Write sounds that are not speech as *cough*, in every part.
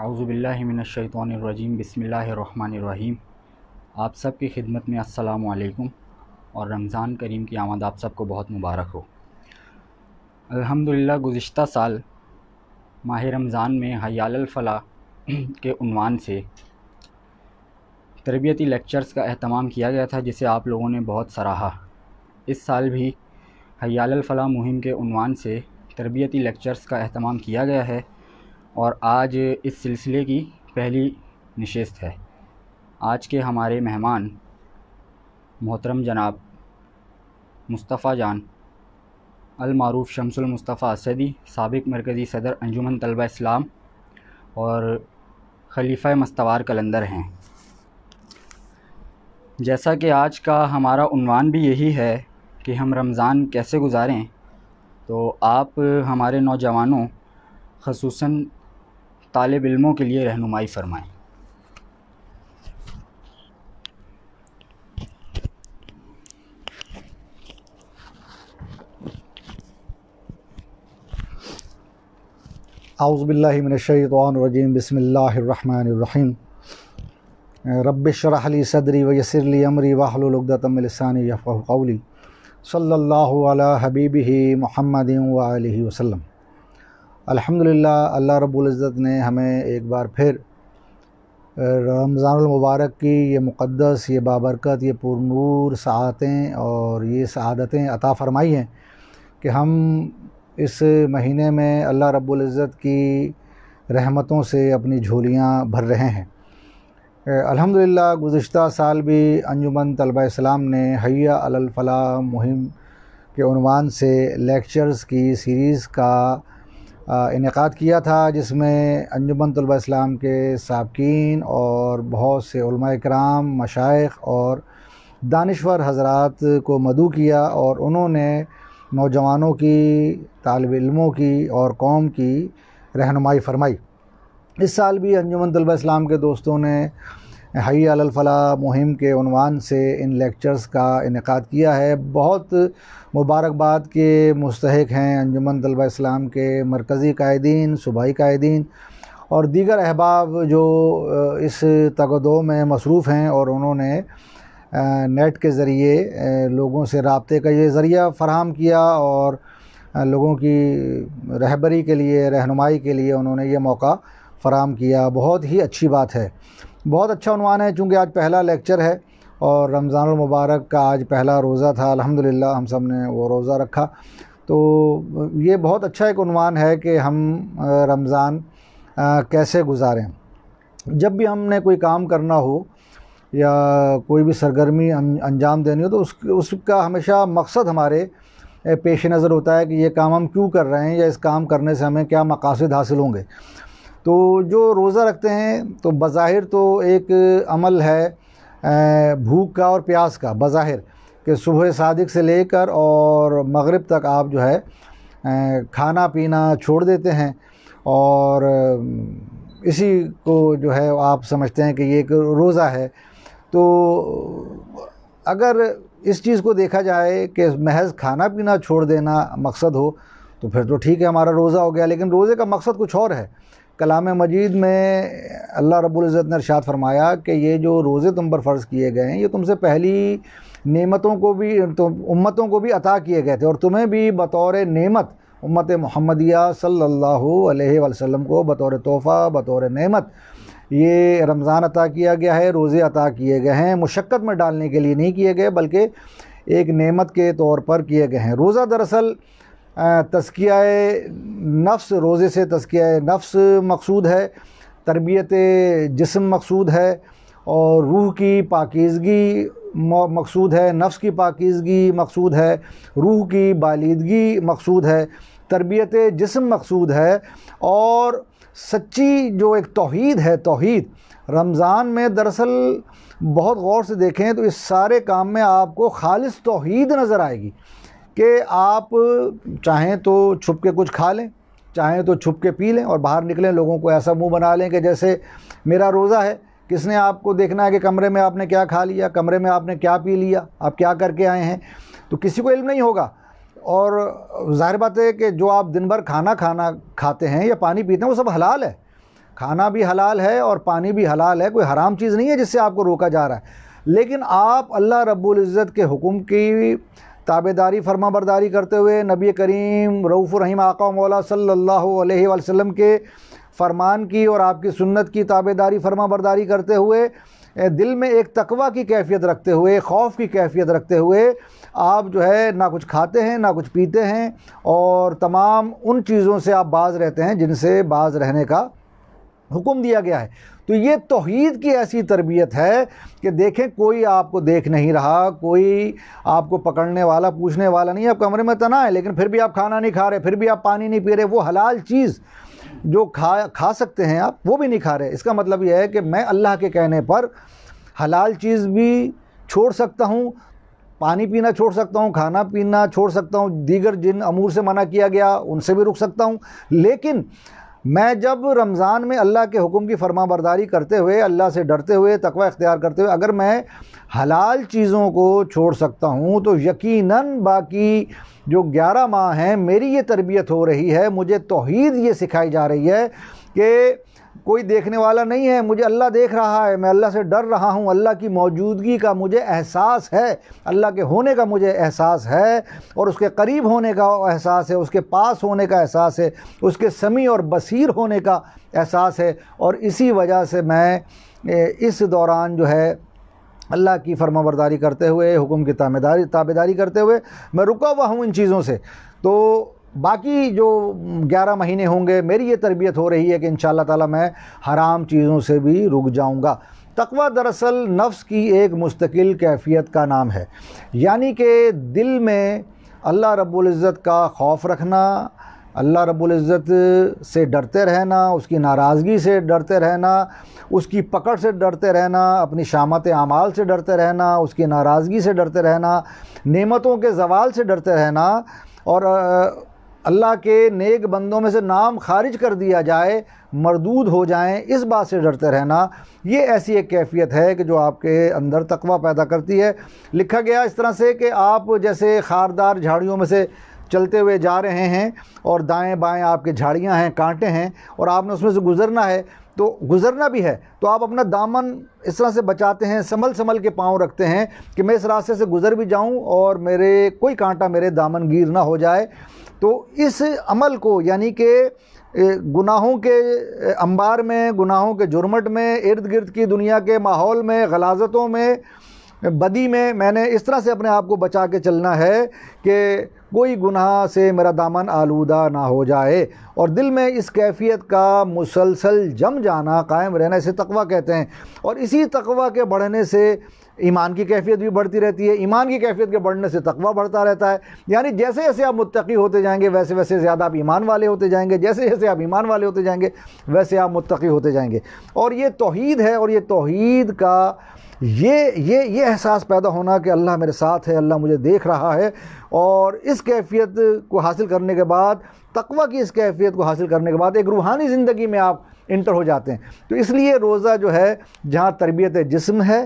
आउज़बिल्लिमिनशैतरजीम रहीम आप सब की खिदमत में असलकुम और रमज़ान करीम की आमद आप सबको बहुत मुबारक हो अल्हम्दुलिल्लाह गुज्त साल माह रमज़ान में हयालफ़ला *clears throat* के उनवान से तरबियती लेक्चर्स का अहतमाम किया गया था जिसे आप लोगों ने बहुत सराहा इस साल भी हयालफ़ला मुहिम के उनवान से तरबियती लेक्चर्स का अहतमाम किया गया है और आज इस सिलसिले की पहली नशस्त है आज के हमारे मेहमान मोहतरम जनाब मुस्तफ़ा जान अलमारूफ़ शमसुल मुस्तफ़ा सबक मरकज़ी सदर अंजुमन तलबा इस्लाम और खलीफ़ा मस्तवार कलंदर हैं जैसा कि आज का हमारा उनवान भी यही है कि हम रमज़ान कैसे गुजारें तो आप हमारे नौजवानों खसूस तालब इलमों के लिए रहनुमाई फ़रमाएँ आउज़बिल्लिमिनशैतरजीम बसमीम रबशरहली सदरी वयसरली अमरी वाहलुलगदतमिलसानी यफ़ाउली सल्ला हबीबी महमद वसलम अल्हम्दुलिल्लाह अल्लाह रब्बुल इज़्ज़त ने हमें एक बार फिर रमज़ानमबारक की ये मुक़दस ये बाबरकत ये पुरूर सातें और ये शहादतें अता फ़रमाई हैं कि हम इस महीने में अल्लाह रब्बुल इज़्ज़त की रहमतों से अपनी झोलियाँ भर रहे हैं अल्हम्दुलिल्लाह गुज्त साल भी अंजुमन तलबा इस्लाम ने हैया अलफ़ला मुहिम के अनवान से लेक्चर्स की सीरीज़ का इनका किया था जिसमें अंजुमन तलबा इस्लाम के सबकिन और बहुत से कराम मशाइ और दानश्वर हजरात को मदु किया और उन्होंने नौजवानों की तालब इलमों की और कौम की रहनुमाई फरमाई इस साल भी अंजुमन तलबा इस्लाम के दोस्तों ने हई अलफला मुहिम के उनवान से इन लेक्चर्स का इनका किया है बहुत मुबारकबाद के मुस्तक हैं अंजुमन तलबा इस्लाम के मरकज़ी कायदीन सूबाई कायदीन और दीगर अहबाब जो इस तगदो में मसरूफ़ हैं और उन्होंने नेट के ज़रिए लोगों से रबते का ये ज़रिया फराम किया और लोगों की रहबरी के लिए रहनुमाई के लिए उन्होंने ये मौका फ़राम किया बहुत ही अच्छी बात है बहुत अच्छा अनुमान है चूँकि आज पहला लेक्चर है और रमज़ान मुबारक का आज पहला रोज़ा था अल्हम्दुलिल्लाह हम सब ने वो रोज़ा रखा तो ये बहुत अच्छा एक अनुमान है कि हम रमज़ान कैसे गुजारें जब भी हमने कोई काम करना हो या कोई भी सरगर्मी अं, अंजाम देनी हो तो उस उसका हमेशा मकसद हमारे पेश नज़र होता है कि ये काम हम क्यों कर रहे हैं या इस काम करने से हमें क्या मकासद हासिल होंगे तो जो रोज़ा रखते हैं तो बज़ाहिर तो एक अमल है भूख का और प्यास का बज़ाहिर कि सुबह सादिक से लेकर और मगरिब तक आप जो है खाना पीना छोड़ देते हैं और इसी को जो है आप समझते हैं कि ये एक रोज़ा है तो अगर इस चीज़ को देखा जाए कि महज खाना पीना छोड़ देना मकसद हो तो फिर तो ठीक है हमारा रोज़ा हो गया लेकिन रोज़े का मकसद कुछ और है कलाम मजीद में अल्लाह रब्ज़त ने इरशाद फरमाया कि ये जो रोज़े तुम पर फ़र्ज़ किए गए हैं ये तुमसे पहली नेमतों को भी तो उम्मतों को भी अता किए गए थे और तुम्हें भी बतौर नेमत उम्मत महमदिया सल्लल्लाहु अलैहि वसल्लम को बतौर तोहफ़ा बतौर नेमत ये रमज़ान अता किया गया है रोज़े अता किए गए हैं मुशक्क़त में डालने के लिए नहीं किए गए बल्कि एक नेमत के तौर पर किए गए हैं रोज़ा दरअसल तस्किया नफ्स रोज़े से तस्किया नफ्स मकसूद है तरबियत जिसम मकसूद है और रूह की पाकिजगी मकसूद है नफ्स की पाकिजगी मकसूद है रूह की बालीदगी मकसूद है तरबियत जिसम मकसूद है और सच्ची जो एक तोहद है तोहद रमज़ान में दरअसल बहुत गौर से देखें तो इस सारे काम में आपको खालिश तोहद नज़र आएगी कि आप चाहें तो छुप के कुछ खा लें चाहें तो छुप के पी लें और बाहर निकलें लोगों को ऐसा मुंह बना लें कि जैसे मेरा रोज़ा है किसने आपको देखना है कि कमरे में आपने क्या खा लिया कमरे में आपने क्या पी लिया आप क्या करके आए हैं तो किसी को इल्म नहीं होगा और जाहिर बात है कि जो आप दिन भर खाना खाना खाते हैं या पानी पीते हैं वो सब हलाल है खाना भी हलाल है और पानी भी हलाल है कोई हराम चीज़ नहीं है जिससे आपको रोका जा रहा है लेकिन आप अल्लाह रब्बुल इज़्ज़त के हुक्म की ताबेदारी फरमाबरदारी बरदारी करते हुए नबी करीम रऊफ़ रहीम आका मौला सल्लल्लाहु अलैहि वसल्लम के फरमान की और आपकी सुन्नत की ताबेदारी फरमाबरदारी बरदारी करते हुए दिल में एक तकवा की कैफियत रखते हुए खौफ की कैफियत रखते हुए आप जो है ना कुछ खाते हैं ना कुछ पीते हैं और तमाम उन चीज़ों से आप बाज़ रहते हैं जिनसे बाज़ रहने का हुक्म दिया गया है तो ये तोहद की ऐसी तरबियत है कि देखें कोई आपको देख नहीं रहा कोई आपको पकड़ने वाला पूछने वाला नहीं आप कमरे में तना तो है लेकिन फिर भी आप खाना नहीं खा रहे फिर भी आप पानी नहीं पी रहे वो हलाल चीज़ जो खा खा सकते हैं आप वो भी नहीं खा रहे इसका मतलब यह है कि मैं अल्लाह के कहने पर हलाल चीज़ भी छोड़ सकता हूँ पानी पीना छोड़ सकता हूँ खाना पीना छोड़ सकता हूँ दीगर जिन अमूर से मना किया गया उनसे भी रुक सकता हूँ लेकिन मैं जब रमज़ान में अल्लाह के हुक्म की फरमाबरदारी बरदारी करते हुए अल्लाह से डरते हुए तकवा इख्तियार करते हुए अगर मैं हलाल चीज़ों को छोड़ सकता हूँ तो यकीनन बाकी जो ग्यारह माह हैं मेरी ये तरबियत हो रही है मुझे तोहद ये सिखाई जा रही है कि कोई देखने वाला नहीं है मुझे अल्लाह देख रहा है मैं अल्लाह से डर रहा हूँ अल्लाह की मौजूदगी का मुझे एहसास है अल्लाह के होने का मुझे एहसास है और उसके करीब होने का एहसास है उसके पास होने का एहसास है उसके समी और बसीर होने का एहसास है और इसी वजह से मैं इस दौरान जो है अल्लाह की फर्माबरदारी करते हुए हुक्म की ताबेदारी ताबेदारी करते हुए मैं रुका हुआ हूँ इन चीज़ों से तो बाकी जो ग्यारह महीने होंगे मेरी ये तरबियत हो रही है कि इन ताला मैं हराम चीज़ों से भी रुक जाऊँगा तकवा दरअसल नफ्स की एक मुस्तकिल कैफियत का नाम है यानी कि दिल में अल्लाह रबुल्ज़त का खौफ रखना अल्लाह रबुल्ज़त से डरते रहना उसकी नाराज़गी से डरते रहना उसकी पकड़ से डरते रहना अपनी शामत आमाल से डरते रहना उसकी नाराज़गी से डरते रहना नेमतों के जवाल से डरते रहना और अल्लाह के नेक बंदों में से नाम खारिज कर दिया जाए मरदूद हो जाएं इस बात से डरते रहना ये ऐसी एक कैफियत है कि जो आपके अंदर तकवा पैदा करती है लिखा गया इस तरह से कि आप जैसे खारदार झाड़ियों में से चलते हुए जा रहे हैं और दाएं बाएं आपके झाड़ियां हैं कांटे हैं और आपने उसमें से गुज़रना है तो गुज़रना भी है तो आप अपना दामन इस तरह से बचाते हैं संभल संभल के पाँव रखते हैं कि मैं इस रास्ते से गुज़र भी जाऊं और मेरे कोई कांटा मेरे दामन गिर ना हो जाए तो इस अमल को यानी कि गुनाहों के अंबार में गुनाहों के जुर्मट में इर्द गिर्द की दुनिया के माहौल में गलाजतों में बदी में मैंने इस तरह से अपने आप को बचा के चलना है कि कोई गुनाह से मेरा दामन आलूदा ना हो जाए और दिल में इस कैफियत का मुसलसल जम जाना कायम रहना इसे तकवा कहते हैं और इसी तकवा के बढ़ने से ईमान की कैफियत भी बढ़ती रहती है ईमान की कैफियत के बढ़ने से तकवा बढ़ता रहता है यानी जैसे जैसे आप मुतकी होते जाएंगे वैसे वैसे ज़्यादा आप ईमान वाले होते जाएंगे जैसे जैसे आप ईमान वाले होते जाएंगे वैसे आप मुतकी होते जाएंगे और ये तोहद है और ये तोहद का ये ये ये एहसास पैदा होना कि अल्लाह मेरे साथ है अल्लाह मुझे देख रहा है और इस कैफियत को हासिल करने के बाद तकवा की इस कैफियत को हासिल करने के बाद एक रूहानी ज़िंदगी में आप इंटर हो जाते हैं तो इसलिए रोज़ा जो है जहाँ तरबियत जिस्म है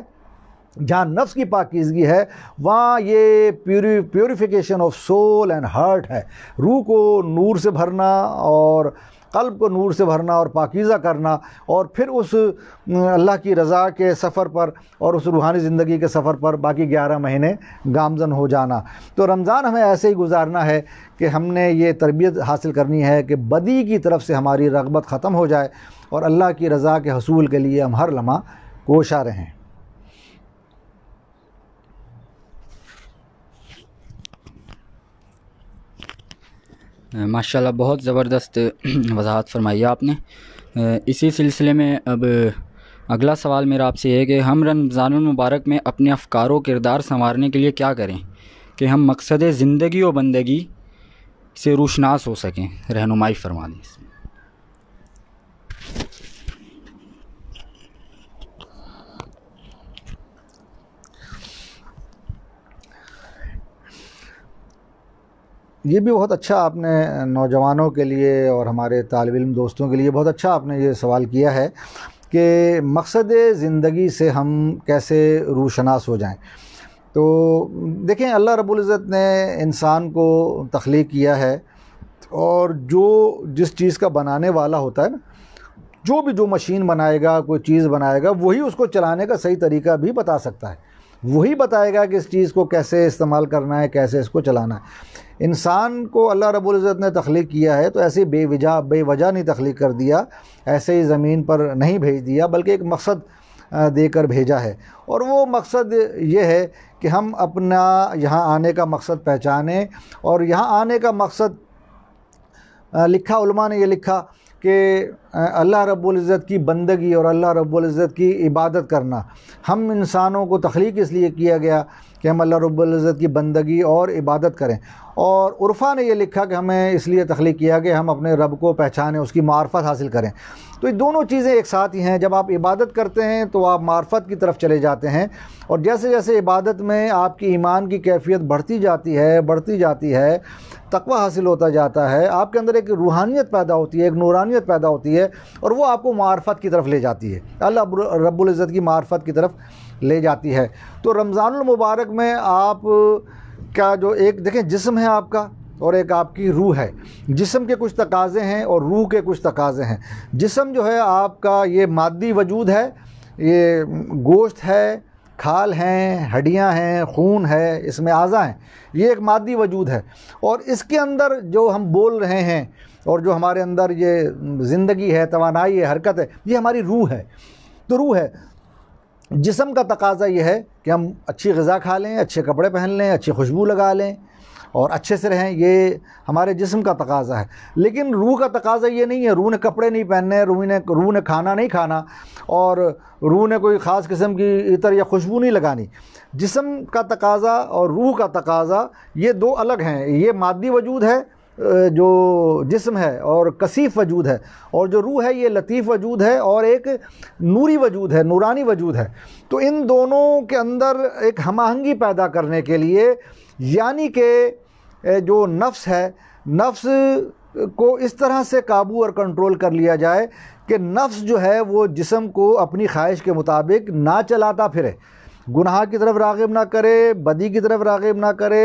जहाँ नफ्स की पाकिजगी है वहाँ ये प्यूरी purification of soul and heart है रूह को नूर से भरना और कल्ब को नूर से भरना और पाकिज़ा करना और फिर उस अल्लाह की रज़ा के सफ़र पर और उस रूहानी ज़िंदगी के सफ़र पर बाकी ग्यारह महीने गामजन हो जाना तो रमज़ान हमें ऐसे ही गुजारना है कि हमने ये तरबियत हासिल करनी है कि बदी की तरफ से हमारी रगबत ख़त्म हो जाए और अल्लाह की रज़ा के हसूल के लिए हम हर लम्हा कोशा रहें माशाल्लाह बहुत ज़बरदस्त *clears throat* वजाहत फरमाई आपने इसी सिलसिले में अब अगला सवाल मेरा आपसे है कि हम रमज़ानमबारक में अपने अफकारो किरदार संवारने के लिए क्या करें कि हम मकसद ज़िंदगी व बंदगी से रोशनास हो सकें रहनुमाई फरमा दें ये भी बहुत अच्छा आपने नौजवानों के लिए और हमारे तालब इम दोस्तों के लिए बहुत अच्छा आपने ये सवाल किया है कि मकसद ज़िंदगी से हम कैसे रूशनास हो जाएं तो देखें अल्लाह रबुल्ज़त ने इंसान को तख्लीक किया है और जो जिस चीज़ का बनाने वाला होता है ना जो भी जो मशीन बनाएगा कोई चीज़ बनाएगा वही उसको चलाने का सही तरीका भी बता सकता है वही बताएगा कि इस चीज़ को कैसे इस्तेमाल करना है कैसे इसको चलाना है इंसान को अल्लाह रबुल्ज़त ने तख्लीक किया है तो ऐसे बेवजह बेवजह नहीं तख्लीक कर दिया ऐसे ही ज़मीन पर नहीं भेज दिया बल्कि एक मकसद देकर भेजा है और वो मकसद ये है कि हम अपना यहाँ आने का मकसद पहचानें और यहाँ आने का मकसद लिखा उलमा ने ये लिखा कि अल्लाह रब्ज़त की बंदगी और अल्लाह रब्ज़त की इबादत करना हम इंसानों को तख्लीक इसलिए किया गया कि हम अल्लाह रब्ज़त की बंदगी और इबादत करें और उर्फ़ा ने ये लिखा कि हमें इसलिए तख्लीक किया कि हम अपने रब को पहचानें उसकी मार्फत हासिल करें तो ये दोनों चीज़ें एक साथ ही हैं जब आप इबादत करते हैं तो आप मार्फत की तरफ चले जाते हैं और जैसे जैसे इबादत में आपकी ईमान की कैफियत बढ़ती जाती है बढ़ती जाती है तकवा हासिल होता जाता है आपके अंदर एक रूहानियत पैदा होती है एक नूरानियत पैदा होती है और वो आपको मार्फत की तरफ ले जाती है अल्लाह रब्बुल इज़्ज़त की मार्फत की तरफ ले जाती है तो रमज़ानमबारक में आप का जो एक देखें जिस्म है आपका और एक आपकी रूह है जिसम के कुछ तकाज़े हैं और रूह के कुछ तकाज़े हैं जिसम जो है आपका ये मादी वजूद है ये गोश्त है खाल हैं हड्डियां हैं खून है इसमें आज़ा हैं ये एक मादी वजूद है और इसके अंदर जो हम बोल रहे हैं और जो हमारे अंदर ये ज़िंदगी है तोानाई है हरकत है ये हमारी रूह है तो रूह है जिसम का तकाजा यह है कि हम अच्छी गज़ा खा लें अच्छे कपड़े पहन लें अच्छी खुशबू लगा लें और अच्छे से रहें ये हमारे जिसम का तकाजा है लेकिन रूह का तकाजा ये नहीं है रूह ने कपड़े नहीं पहनने रूह ने रूह ने खाना नहीं खाना और रूह ने कोई ख़ास किस्म की इतर या खुशबू नहीं लगानी जिसम का तकाजा और रूह का तकाजा ये दो अलग हैं ये मादी वजूद है जो जिस्म है और कसीफ़ वजूद है और जो रूह है ये लतीफ़ वजूद है और एक नूरी वजूद है नूरानी वजूद है तो इन दोनों के अंदर एक हमाहंगी पैदा करने के लिए यानी कि जो नफ्स है नफ्स को इस तरह से काबू और कंट्रोल कर लिया जाए कि नफ्स जो है वो जिसम को अपनी ख्वाहिश के मुताबिक ना चलाता फिरे गुनाह की तरफ रागब ना करे बदी की तरफ रागब ना करे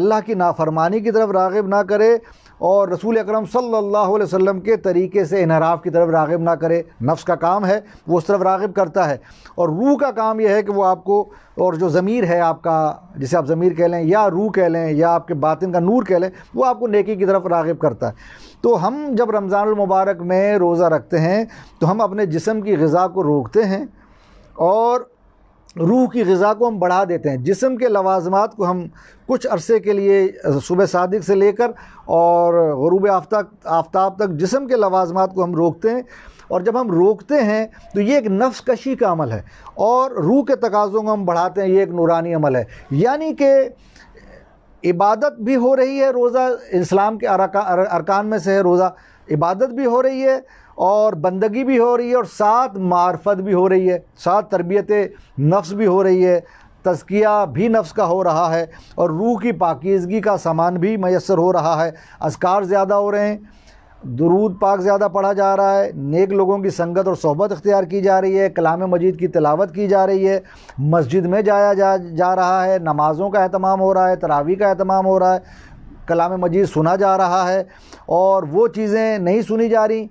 अल्लाह की नाफरमानी की तरफ रागब ना करे और रसूल अकरम सल्लल्लाहु अलैहि वसल्लम के तरीके से इनहराफ की तरफ रागब ना करे नफ्स का काम है वो उस तरफ रागब करता है और रूह का काम यह है कि वो आपको और जो ज़मीर है आपका जिसे आप ज़मीर कह लें या रूह कह लें या आपके बातिन का नूर कह लें वो आपको नेकी की तरफ रागब करता है तो हम जब रमज़ानमबारक में रोज़ा रखते हैं तो हम अपने जिसम की गज़ा को रोकते हैं और रूह की गज़ा को हम बढ़ा देते हैं जिसम के लवाजमात को हम कुछ अरसे के लिए सुबह सादिक से लेकर और गरूब आफ्ताब आफ्ताब तक जिसम के लवाजमात को हम रोकते हैं और जब हम रोकते हैं तो ये एक नफ्स कशी का अमल है और रूह के तकाज़ों को हम बढ़ाते हैं ये एक नूरानी अमल है यानी कि इबादत भी हो रही है रोज़ा इस्लाम के अरकान में से है रोज़ा इबादत भी हो रही है और बंदगी भी हो रही है और साथ मार्फत भी हो रही है साथ तरबियत नफ्स भी हो रही है तस्किया भी नफ्स का हो रहा है और रूह की पाकिजगी का सामान भी मैसर हो रहा है असकार ज़्यादा हो रहे हैं दरूद पाक ज़्यादा पढ़ा जा रहा है नेक लोगों की संगत और सोहबत अख्तियार की जा रही है कलाम मजीद की तलावत की जा रही है मस्जिद में जाया जा जा रहा है नमाज़ों का अहतमाम हो रहा है तरावी का अहतमाम हो रहा है कलाम मजीद सुना जा रहा है और वो चीज़ें नहीं सुनी जा रही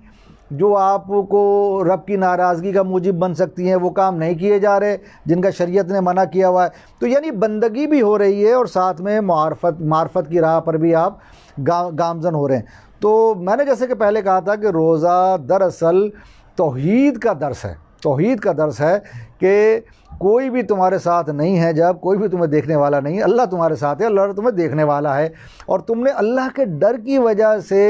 जो आपको रब की नाराज़गी का मूजिब बन सकती हैं वो काम नहीं किए जा रहे जिनका शरीयत ने मना किया हुआ है तो यानी बंदगी भी हो रही है और साथ में मार्फत मार्फत की राह पर भी आप गा, गामजन हो रहे हैं तो मैंने जैसे कि पहले कहा था कि रोज़ा दरअसल तोहद का दर्स है तोहद का दर्स है कि कोई भी तुम्हारे साथ नहीं है जब कोई भी तुम्हें देखने वाला नहीं अल्लाह तुम्हारे साथ है अल्लाह तुम्हें देखने वाला है और तुमने अल्लाह के डर की वजह से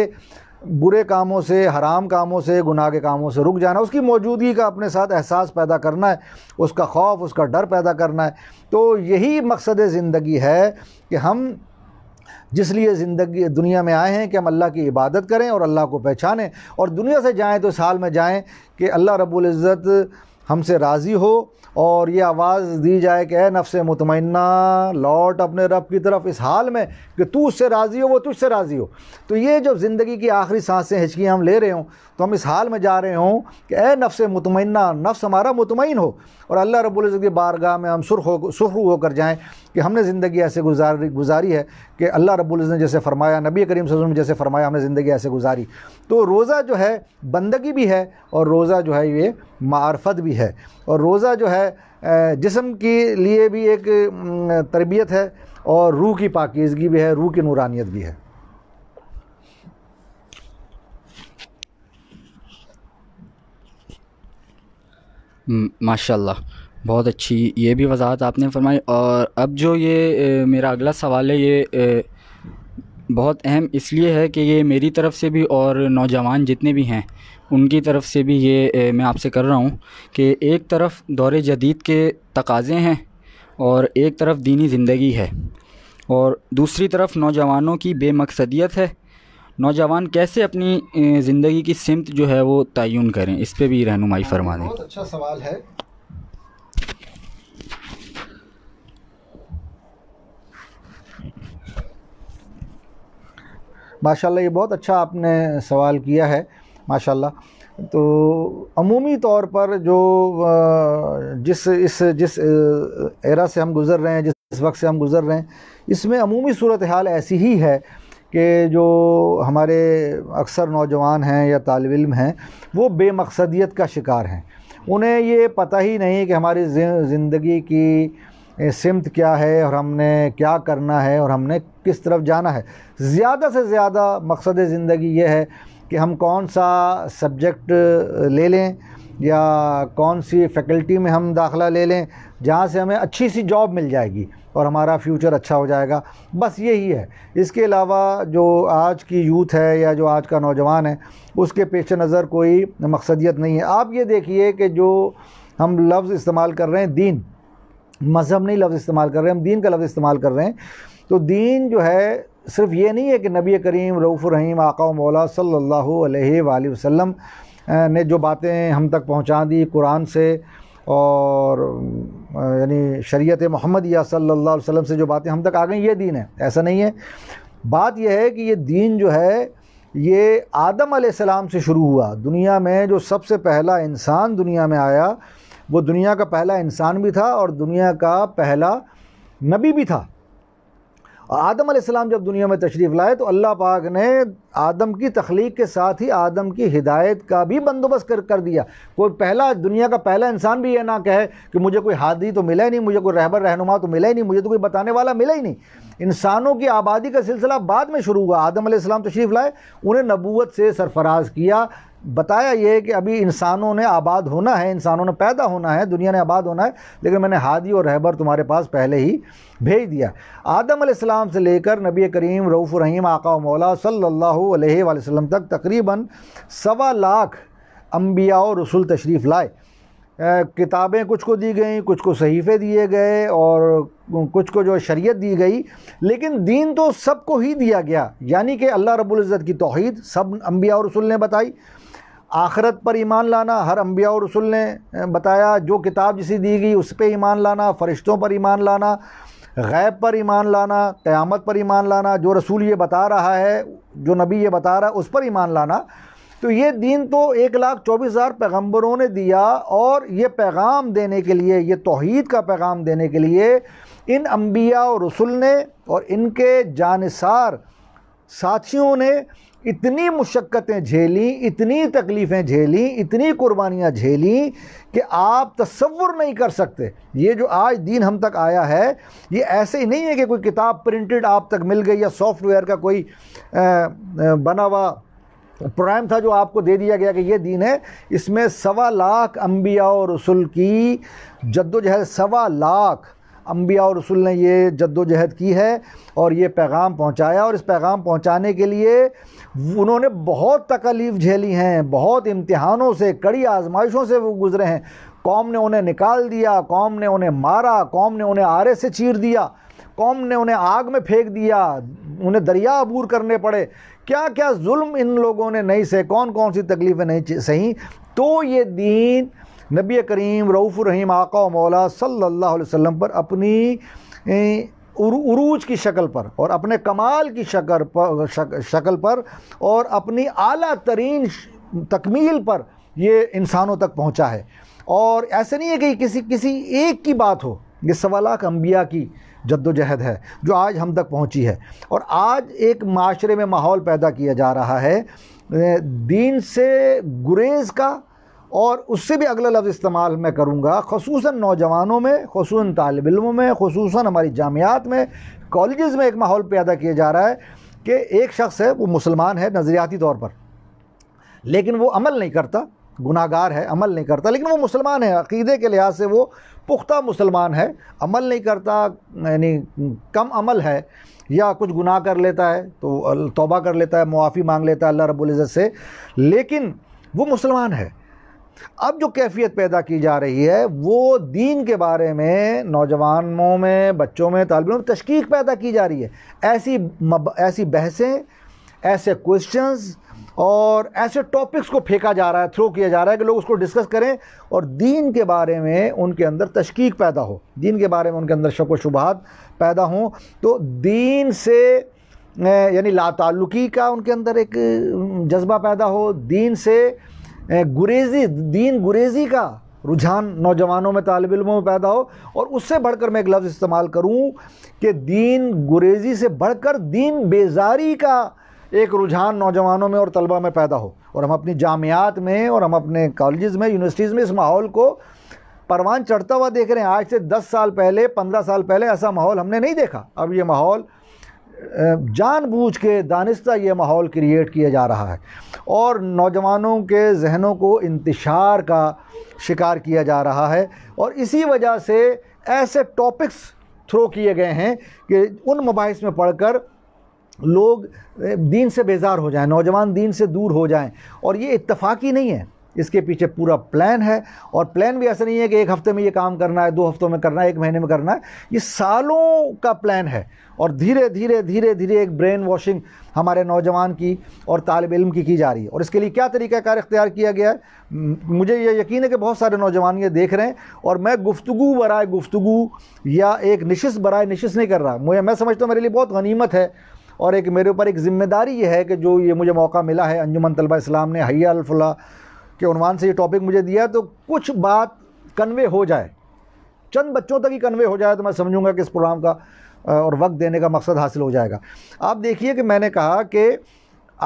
बुरे कामों से हराम कामों से गुनाह के कामों से रुक जाना उसकी मौजूदगी का अपने साथ एहसास पैदा करना है उसका खौफ उसका डर पैदा करना है तो यही मकसद ज़िंदगी है कि हम जिस लिए ज़िंदगी दुनिया में आए हैं कि हम अल्लाह की इबादत करें और अल्लाह को पहचानें और दुनिया से जाएं तो इस हाल में जाएं कि अल्लाह रब्बुल इज़्ज़त हमसे राज़ी हो और ये आवाज़ दी जाए कि नफ्स मुतमना लौट अपने रब की तरफ इस हाल में कि तू उससे राज़ी हो वो तुझसे राज़ी हो तो ये जब ज़िंदगी की आखिरी सांसें हिचकियाँ हम ले रहे हों तो हम इस हाल में जा रहे हों कि ए नफ्स मुतमना नफ्स हमारा मुतमिन हो और अल्लाह रब्ज़त की बारगाह में हम सुरख हो सुरखू होकर जाएँ कि हमने ज़िंदगी ऐसे गुजारी गुजारी है कि अल्लाह रब्ज़त ने जैसे फ़रमाया नबी करीम वसल्लम जैसे फ़रमाया हमने ज़िंदगी ऐसे गुजारी तो रोज़ा जो है बंदगी भी है और रोज़ा जो है ये मार्फत भी है और रोज़ा जो है जिसम के लिए भी एक तरबियत है और रूह की पाकिजगी भी है रूह की नूरानियत भी है माशाल्लाह बहुत अच्छी ये भी वजाहत आपने फरमाई और अब जो ये ए, मेरा अगला सवाल है ये ए, बहुत अहम इसलिए है कि ये मेरी तरफ़ से भी और नौजवान जितने भी हैं उनकी तरफ से भी ये मैं आपसे कर रहा हूँ कि एक तरफ दौर जदीद के तकाज़े हैं और एक तरफ दीनी ज़िंदगी है और दूसरी तरफ नौजवानों की बेमकसदियत है नौजवान कैसे अपनी ज़िंदगी की सिमत जो है वो तयन करें इस पर भी रहनुमाई फरमा दें बहुत अच्छा सवाल है माशाल्लाह ये बहुत अच्छा आपने सवाल किया है माशाल्लाह तो अमूमी तौर पर जो जिस इस जिस एरा से हम गुज़र रहे हैं जिस वक्त से हम गुज़र रहे हैं इसमें अमूमी सूरत हाल ऐसी ही है कि जो हमारे अक्सर नौजवान हैं या तालब इम हैं वो बेमकसदियत का शिकार हैं उन्हें ये पता ही नहीं कि हमारी ज़िंदगी की सिमत क्या है और हमने क्या करना है और हमने किस तरफ जाना है ज़्यादा से ज़्यादा मकसद ज़िंदगी ये है कि हम कौन सा सब्जेक्ट ले लें या कौन सी फैकल्टी में हम दाखला ले लें जहाँ से हमें अच्छी सी जॉब मिल जाएगी और हमारा फ्यूचर अच्छा हो जाएगा बस यही है इसके अलावा जो आज की यूथ है या जो आज का नौजवान है उसके पेश नज़र कोई मकसदियत नहीं है आप ये देखिए कि जो हम लफ्ज़ इस्तेमाल कर रहे हैं दीन मज़हब नहीं लफ्ज़ इस्तेमाल कर रहे हैं हम दीन का लफ्ज़ इस्तेमाल कर रहे हैं तो दीन जो है सिर्फ ये नहीं है कि नबी करीम रऊफ़ रहीम आका मौला सल्लल्लाहु अलैहि वसल्लम ने जो बातें हम तक पहुँचा दी कुरान से और यानी शरीयत मोहम्मद सल्लल्लाहु अलैहि वसल्लम से जो बातें हम तक आ गई ये दीन है ऐसा नहीं है बात यह है कि ये दीन जो है ये आदम सलाम से शुरू हुआ दुनिया में जो सबसे पहला इंसान दुनिया में आया वो दुनिया का पहला इंसान भी था और दुनिया का पहला नबी भी था और आदम आसमाम जब दुनिया में तशरीफ़ लाए तो अल्लाह पाक ने आदम की तख्लीक के साथ ही आदम की हिदायत का भी बंदोबस्त कर कर दिया कोई पहला दुनिया का पहला इंसान भी ये ना कहे कि मुझे कोई हादी तो मिला ही नहीं मुझे कोई रहबर रहनुमा तो मिला ही नहीं मुझे तो कोई बताने वाला मिला ही नहीं इंसानों की आबादी का सिलसिला बाद में शुरू हुआ आदम आसमाम तशरीफ़ लाए उन्हें नबूत से सरफराज किया बताया ये कि अभी इंसानों ने आबाद होना है इंसानों ने पैदा होना है दुनिया ने आबाद होना है लेकिन मैंने हादी और रहबर तुम्हारे पास पहले ही भेज दिया आदम आसमाम से लेकर नबी करीम रऊफ़ रहीम आका मौला सल्लल्लाहु अलैहि वसल्लम तक तकरीबन सवा लाख अम्बिया और रसूल तशरीफ़ लाए किताबें कुछ को दी गई कुछ को सहीफ़े दिए गए और कुछ को जो शरीयत दी गई लेकिन दीन तो सबको ही दिया गया यानी कि अल्लाह रब्ज़त की तोहद सब अम्बिया और रसूल ने बताई आखरत पर ईमान लाना हर अम्बिया और रसुल ने बताया जो किताब जिसे दी गई उस पर ईमान लाना फ़रिश्तों पर ईमान लाना गैब पर ईमान लाना क़यामत पर ईमान लाना जो रसूल ये बता रहा है जो नबी ये बता रहा है उस पर ईमान लाना तो ये दीन तो एक लाख चौबीस हज़ार पैगम्बरों ने दिया और ये पैगाम देने के लिए ये तोहद का पैगाम देने के लिए इन अम्बिया और रसुल ने और इनके जानसार साथियों ने इतनी मुशक्क़तें झेलीं इतनी तकलीफ़ें झेलीं इतनी कुर्बानियाँ झेलीं कि आप तस्वुर नहीं कर सकते ये जो आज दीन हम तक आया है ये ऐसे ही नहीं है कि कोई किताब प्रिंटेड आप तक मिल गई या सॉफ्टवेयर का कोई बना हुआ प्रोग्राम था जो आपको दे दिया गया कि ये दीन है इसमें सवा लाख अम्बिया और रसुल की जद्दोजहद सवा लाख अम्बिया और रसुल ने ये जद्दोजहद की है और ये पैगाम पहुंचाया और इस पैगाम पहुंचाने के लिए उन्होंने बहुत तकलीफ़ झेली हैं बहुत इम्तहानों से कड़ी आजमाइशों से वो गुज़रे हैं कौम ने उन्हें निकाल दिया कौम ने उन्हें मारा कौम ने उन्हें आरे से चीर दिया कौम ने उन्हें आग में फेंक दिया उन्हें दरिया अबूर करने पड़े क्या क्या जुल्म इन लोगों ने नहीं से कौन कौन सी तकलीफ़ें नहीं सही तो ये दीन नबी करीम रऊफ़ रहीम आका मौला सल्लल्लाहु अलैहि वसल्लम पर अपनी उरूज की शक्ल पर और अपने कमाल की शक्ल पर शक्ल पर और अपनी आला तरीन तकमील पर ये इंसानों तक पहुँचा है और ऐसे नहीं है कि किसी किसी एक की बात हो ये सवाल लाख अम्बिया की जद्दोजहद है जो आज हम तक पहुँची है और आज एक माशरे में माहौल पैदा किया जा रहा है दीन से गुरेज का और उससे भी अगला लफ्ज़ इस्तेमाल मैं करूँगा खसूस नौजवानों में खसूस तालब में खसूस हमारी जामियात में कॉलेज़ में एक माहौल पैदा किया जा रहा है कि एक शख्स है वो मुसलमान है नज़रियाती तौर पर लेकिन वो अमल नहीं करता गुनागार है अमल नहीं करता लेकिन वो मुसलमान है अकीदे के लिहाज से वो पुख्ता मुसलमान है अमल नहीं करता यानी कम अमल है या कुछ गुनाह कर लेता है तो तौबा कर लेता है मुआफ़ी मांग लेता है अल्लाह रब्ज़त से लेकिन वो मुसलमान है अब जो कैफियत पैदा की जा रही है वो दीन के बारे में नौजवानों में बच्चों में तालब में तशकीक पैदा की जा रही है ऐसी मब, ऐसी बहसें ऐसे क्वेश्चंस और ऐसे टॉपिक्स को फेंका जा रहा है थ्रो किया जा रहा है कि लोग उसको डिस्कस करें और दीन के बारे में उनके अंदर तशकीक पैदा हो दीन के बारे में उनके अंदर शक व शुबात पैदा हों तो दीन से यानी लाताल्लुकी का उनके अंदर एक जज्बा पैदा हो दीन से गुरेजी दीन गुरेजी का रुझान नौजवानों में तालब इलमों में पैदा हो और उससे बढ़कर मैं एक लफ्ज़ इस्तेमाल करूं कि दीन गुरेजी से बढ़कर दीन बेजारी का एक रुझान नौजवानों में और तलबा में पैदा हो और हम अपनी जामियात में और हम अपने कॉलेज़ में यूनिवर्सिटीज़ में इस माहौल को परवान चढ़ता हुआ देख रहे हैं आज से दस साल पहले पंद्रह साल पहले ऐसा माहौल हमने नहीं देखा अब ये माहौल जानबूझ के दानिस्ता ये माहौल क्रिएट किया जा रहा है और नौजवानों के जहनों को इंतशार का शिकार किया जा रहा है और इसी वजह से ऐसे टॉपिक्स थ्रो किए गए हैं कि उन मुबाइस में पढ़कर लोग दीन से बेजार हो जाएं नौजवान दीन से दूर हो जाएं और ये इत्तफाक़ी नहीं है इसके पीछे पूरा प्लान है और प्लान भी ऐसा नहीं है कि एक हफ्ते में ये काम करना है दो हफ्तों में करना है एक महीने में करना है ये सालों का प्लान है और धीरे धीरे धीरे धीरे एक ब्रेन वॉशिंग हमारे नौजवान की और तालब इलम की की जा रही है और इसके लिए क्या तरीक़ाकार इख्तियार किया गया है मुझे ये यकीन है कि बहुत सारे नौजवान ये देख रहे हैं और मैं गुफ्तु बरए गुफ्तु या एक नशस्त बरए नशस्त नहीं कर रहा मुझे मैं समझता हूँ मेरे लिए बहुत गनीमत है और एक मेरे ऊपर एक ज़िम्मेदारी ये है कि जो ये मुझे मौका मिला है अंजुमन तलबा इस्लाम ने हैया के उनवान से ये टॉपिक मुझे दिया तो कुछ बात कन्वे हो जाए चंद बच्चों तक ही कन्वे हो जाए तो मैं समझूंगा कि इस प्रोग्राम का और वक्त देने का मकसद हासिल हो जाएगा आप देखिए कि मैंने कहा कि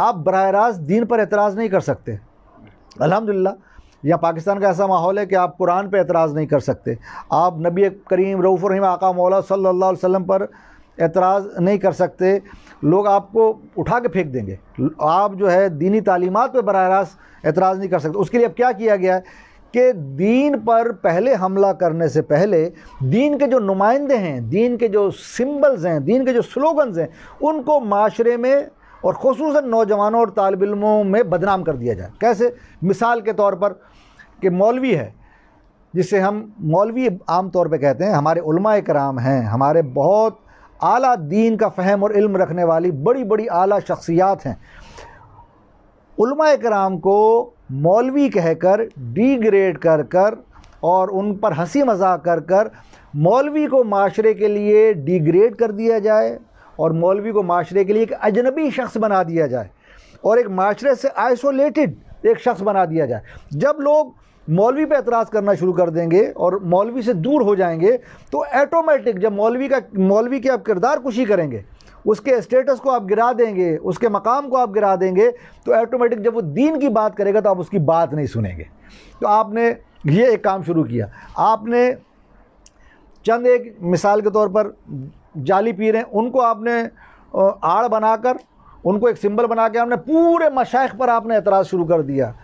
आप बरह रास्त दीन पर एतराज़ नहीं कर सकते अलहमदिल्ला या पाकिस्तान का ऐसा माहौल है कि आप कुरान पर एतराज़ नहीं कर सकते आप नबी करीम रऊफ़ रहीम आका मौला सल्ला वसम पर एतराज़ नहीं कर सकते लोग आपको उठा के फेंक देंगे आप जो है दीनी तालीमत पर बरह रास्त एतराज़ नहीं कर सकते उसके लिए अब क्या किया गया है कि दीन पर पहले हमला करने से पहले दीन के जो नुमाइंदे हैं दीन के जो सिम्बल्स हैं दीन के जो स्लोगन्स हैं उनको माशरे में और खसूस नौजवानों और तालब इलमों में बदनाम कर दिया जाए कैसे मिसाल के तौर पर कि मौलवी है जिसे हम मौलवी आम तौर पर कहते हैं हमारे उलमा कराम हैं हमारे बहुत आला दीन का फहम और इल्म रखने वाली बड़ी बड़ी आला शख्सियात हैं कराम को मौलवी कहकर डीग्रेड कर कर और उन पर हंसी मजाक कर कर मौलवी को माशरे के लिए डिग्रेड कर दिया जाए और मौलवी को माशरे के लिए एक अजनबी शख्स बना दिया जाए और एक माशरे से आइसोलेटेड एक शख्स बना दिया जाए जब लोग मौलवी पे एतराज़ करना शुरू कर देंगे और मौलवी से दूर हो जाएंगे तो ऐटोमेटिक जब मौलवी का मौलवी की आप किरदार कुशी करेंगे उसके स्टेटस को आप गिरा देंगे उसके मकाम को आप गिरा देंगे तो ऐटोमेटिक जब वो दीन की बात करेगा तो आप उसकी बात नहीं सुनेंगे तो आपने ये एक काम शुरू किया आपने चंद एक मिसाल के तौर पर जाली पी रहे हैं उनको आपने आड़ बनाकर उनको एक सिंबल बना के आपने पूरे मशाइ पर आपने एतराज़ शुरू कर दिया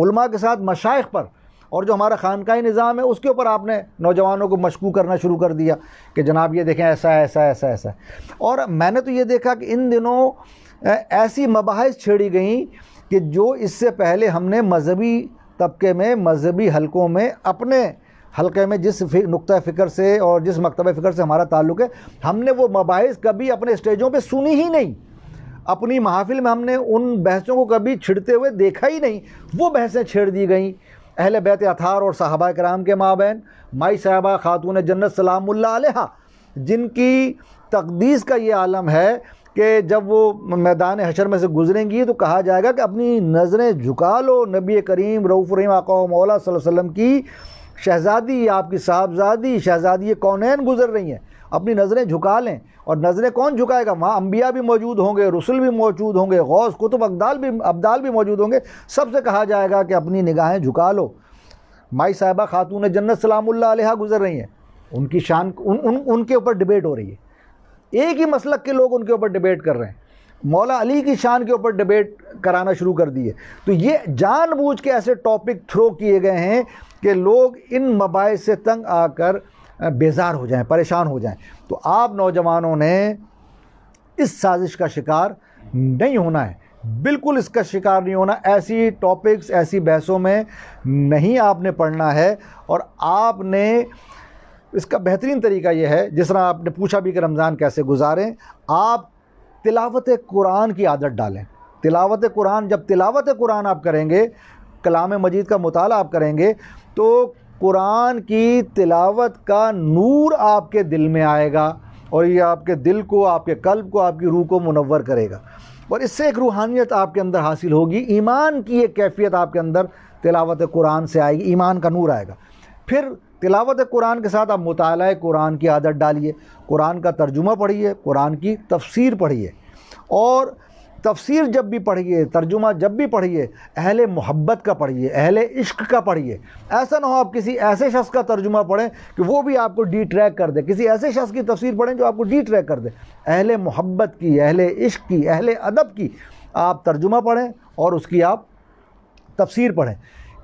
उलमा के साथ मशाइ पर और जो हमारा खानकाई निज़ाम है उसके ऊपर आपने नौजवानों को मशकू करना शुरू कर दिया कि जनाब ये देखें ऐसा ऐसा ऐसा ऐसा और मैंने तो ये देखा कि इन दिनों ऐसी मबाहस छेड़ी गई कि जो इससे पहले हमने मजहबी तबके में मजहबी हलकों में अपने हलके में जिस नुक़ फ़िक्र से और जिस मकतब फ़िक्र से हमारा ताल्लुक़ है हमने वो मबाइस कभी अपने स्टेजों पर सुनी ही नहीं अपनी महाफिल में हमने उन बहसों को कभी छिड़ते हुए देखा ही नहीं वो बहसें छेड़ दी गई अहल बैत अथार और साहबा कराम के माबेन माई साहबा खातून जन्नत सलामुल्ला जिनकी तकदीस का ये आलम है कि जब वो मैदान हशर में से गुजरेंगी तो कहा जाएगा कि अपनी नज़रें झुका लो नबी करीम रऊफ़ रहीम आका मौला वसम की शहज़ादी आपकी साहबजादी शहज़ादी कौनैन गुजर रही हैं अपनी नज़रें झुका लें और नज़रें कौन झुकाएगा वहाँ अम्बिया भी मौजूद होंगे रसुल भी मौजूद होंगे गौस कुतुब अब्दाल भी अब्दाल भी मौजूद होंगे सबसे कहा जाएगा कि अपनी निगाहें झुका लो माई साहिबा खातून जन्नत सलामुल्ला आलिहा गुजर रही हैं उनकी शान उन, उन उनके ऊपर डिबेट हो रही है एक ही मसलक के लोग उनके ऊपर डिबेट कर रहे हैं मौला अली की शान के ऊपर डिबेट कराना शुरू कर दिए तो ये जानबूझ के ऐसे टॉपिक थ्रो किए गए हैं कि लोग इन मबाइस से तंग आकर बेजार हो जाएं परेशान हो जाएं तो आप नौजवानों ने इस साजिश का शिकार नहीं होना है बिल्कुल इसका शिकार नहीं होना ऐसी टॉपिक्स ऐसी बहसों में नहीं आपने पढ़ना है और आपने इसका बेहतरीन तरीका यह है जिस तरह आपने पूछा भी कि रमज़ान कैसे गुजारें आप तिलावत कुरान की आदत डालें तिलावत कुरान जब तिलावत कुरान आप करेंगे कलाम मजीद का मताल आप करेंगे तो कुरान की तिलावत का नूर आपके दिल में आएगा और ये आपके दिल को आपके कल्ब को आपकी रूह को मुनवर करेगा और इससे एक रूहानियत आपके अंदर हासिल होगी ईमान की एक कैफियत आपके अंदर तिलावत कुरान से आएगी ईमान का नूर आएगा फिर तिलावत कुरान के साथ आप मुताल कुरान की आदत डालिए कुरान का तर्जुमा पढ़िए कुरान की तफसीर पढ़िए और तफसीर जब भी पढ़िए तर्जुमा जब भी पढ़िए अहल मोहब्बत का पढ़िए अहल इश्क का पढ़िए ऐसा ना हो आप किसी ऐसे शख्स का तर्जुमा पढ़ें कि वो भी आपको डी ट्रैक कर दे किसी ऐसे शख्स की तफसीर पढ़ें जो आपको डी ट्रैक कर दे अहल मोहब्बत की अहल इश्क की अहल अदब की आप तर्जुमा पढ़ें और उसकी आप तफसीर पढ़ें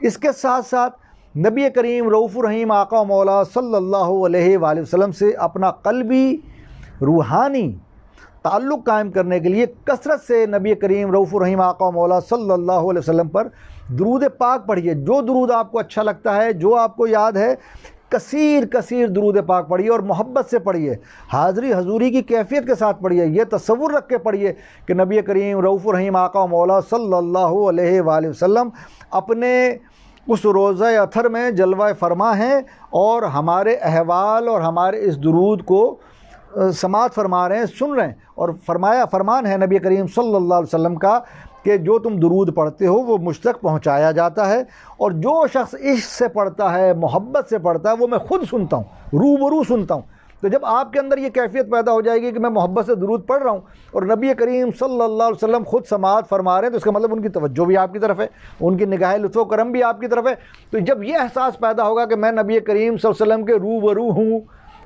इसके साथ साथ नबी करीम रऊफ़ रहीम आका मौला सल्लल्लाहु अलैहि वसल्लम से अपना भी रूहानी ताल्लुक़ कायम करने के लिए कसरत से नबी करीम रऊफ़ रहीम आका मौला सल्लल्लाहु अलैहि वसल्लम पर दरूद पाक पढ़िए जो दरूद आपको अच्छा लगता है जो आपको याद है कसीर कसीर दरूद पाक पढ़िए और मोहब्बत से पढ़िए हाज़री हजूरी की कैफियत के साथ पढ़िए यह तस्वुर रख के पढ़िए कि नबी करीम रऊफ़ रहीम आका मौला सल्लल्लाहु अलैहि वसल्लम अपने उस रोज़ अथर में जलवा फरमा हैं और हमारे अहवाल और हमारे इस दरूद को समात फरमा रहे हैं सुन रहे हैं और फरमाया फरमान है नबी करीम सल्लल्लाहु अलैहि वसल्लम का कि जो तुम दरूद पढ़ते हो वो मुझ तक पहुँचाया जाता है और जो शख्स इश्क से पढ़ता है मोहब्बत से पढ़ता है वो मैं खुद सुनता हूँ रूबरू सुनता हूँ तो जब आपके अंदर ये कैफियत पैदा हो जाएगी कि मैं मोहब्बत से दरूद पढ़ रहा हूँ और नबी करीम सल्लल्लाहु अलैहि वसल्लम ख़ुद समात फरमा रहे हैं तो इसका मतलब उनकी तवज्जो भी आपकी तरफ है उनकी निगाह लुत्फ करम भी आपकी तरफ है तो जब ये एहसास पैदा होगा कि मैं नबी करीम वसल्लम के रूबरू हूँ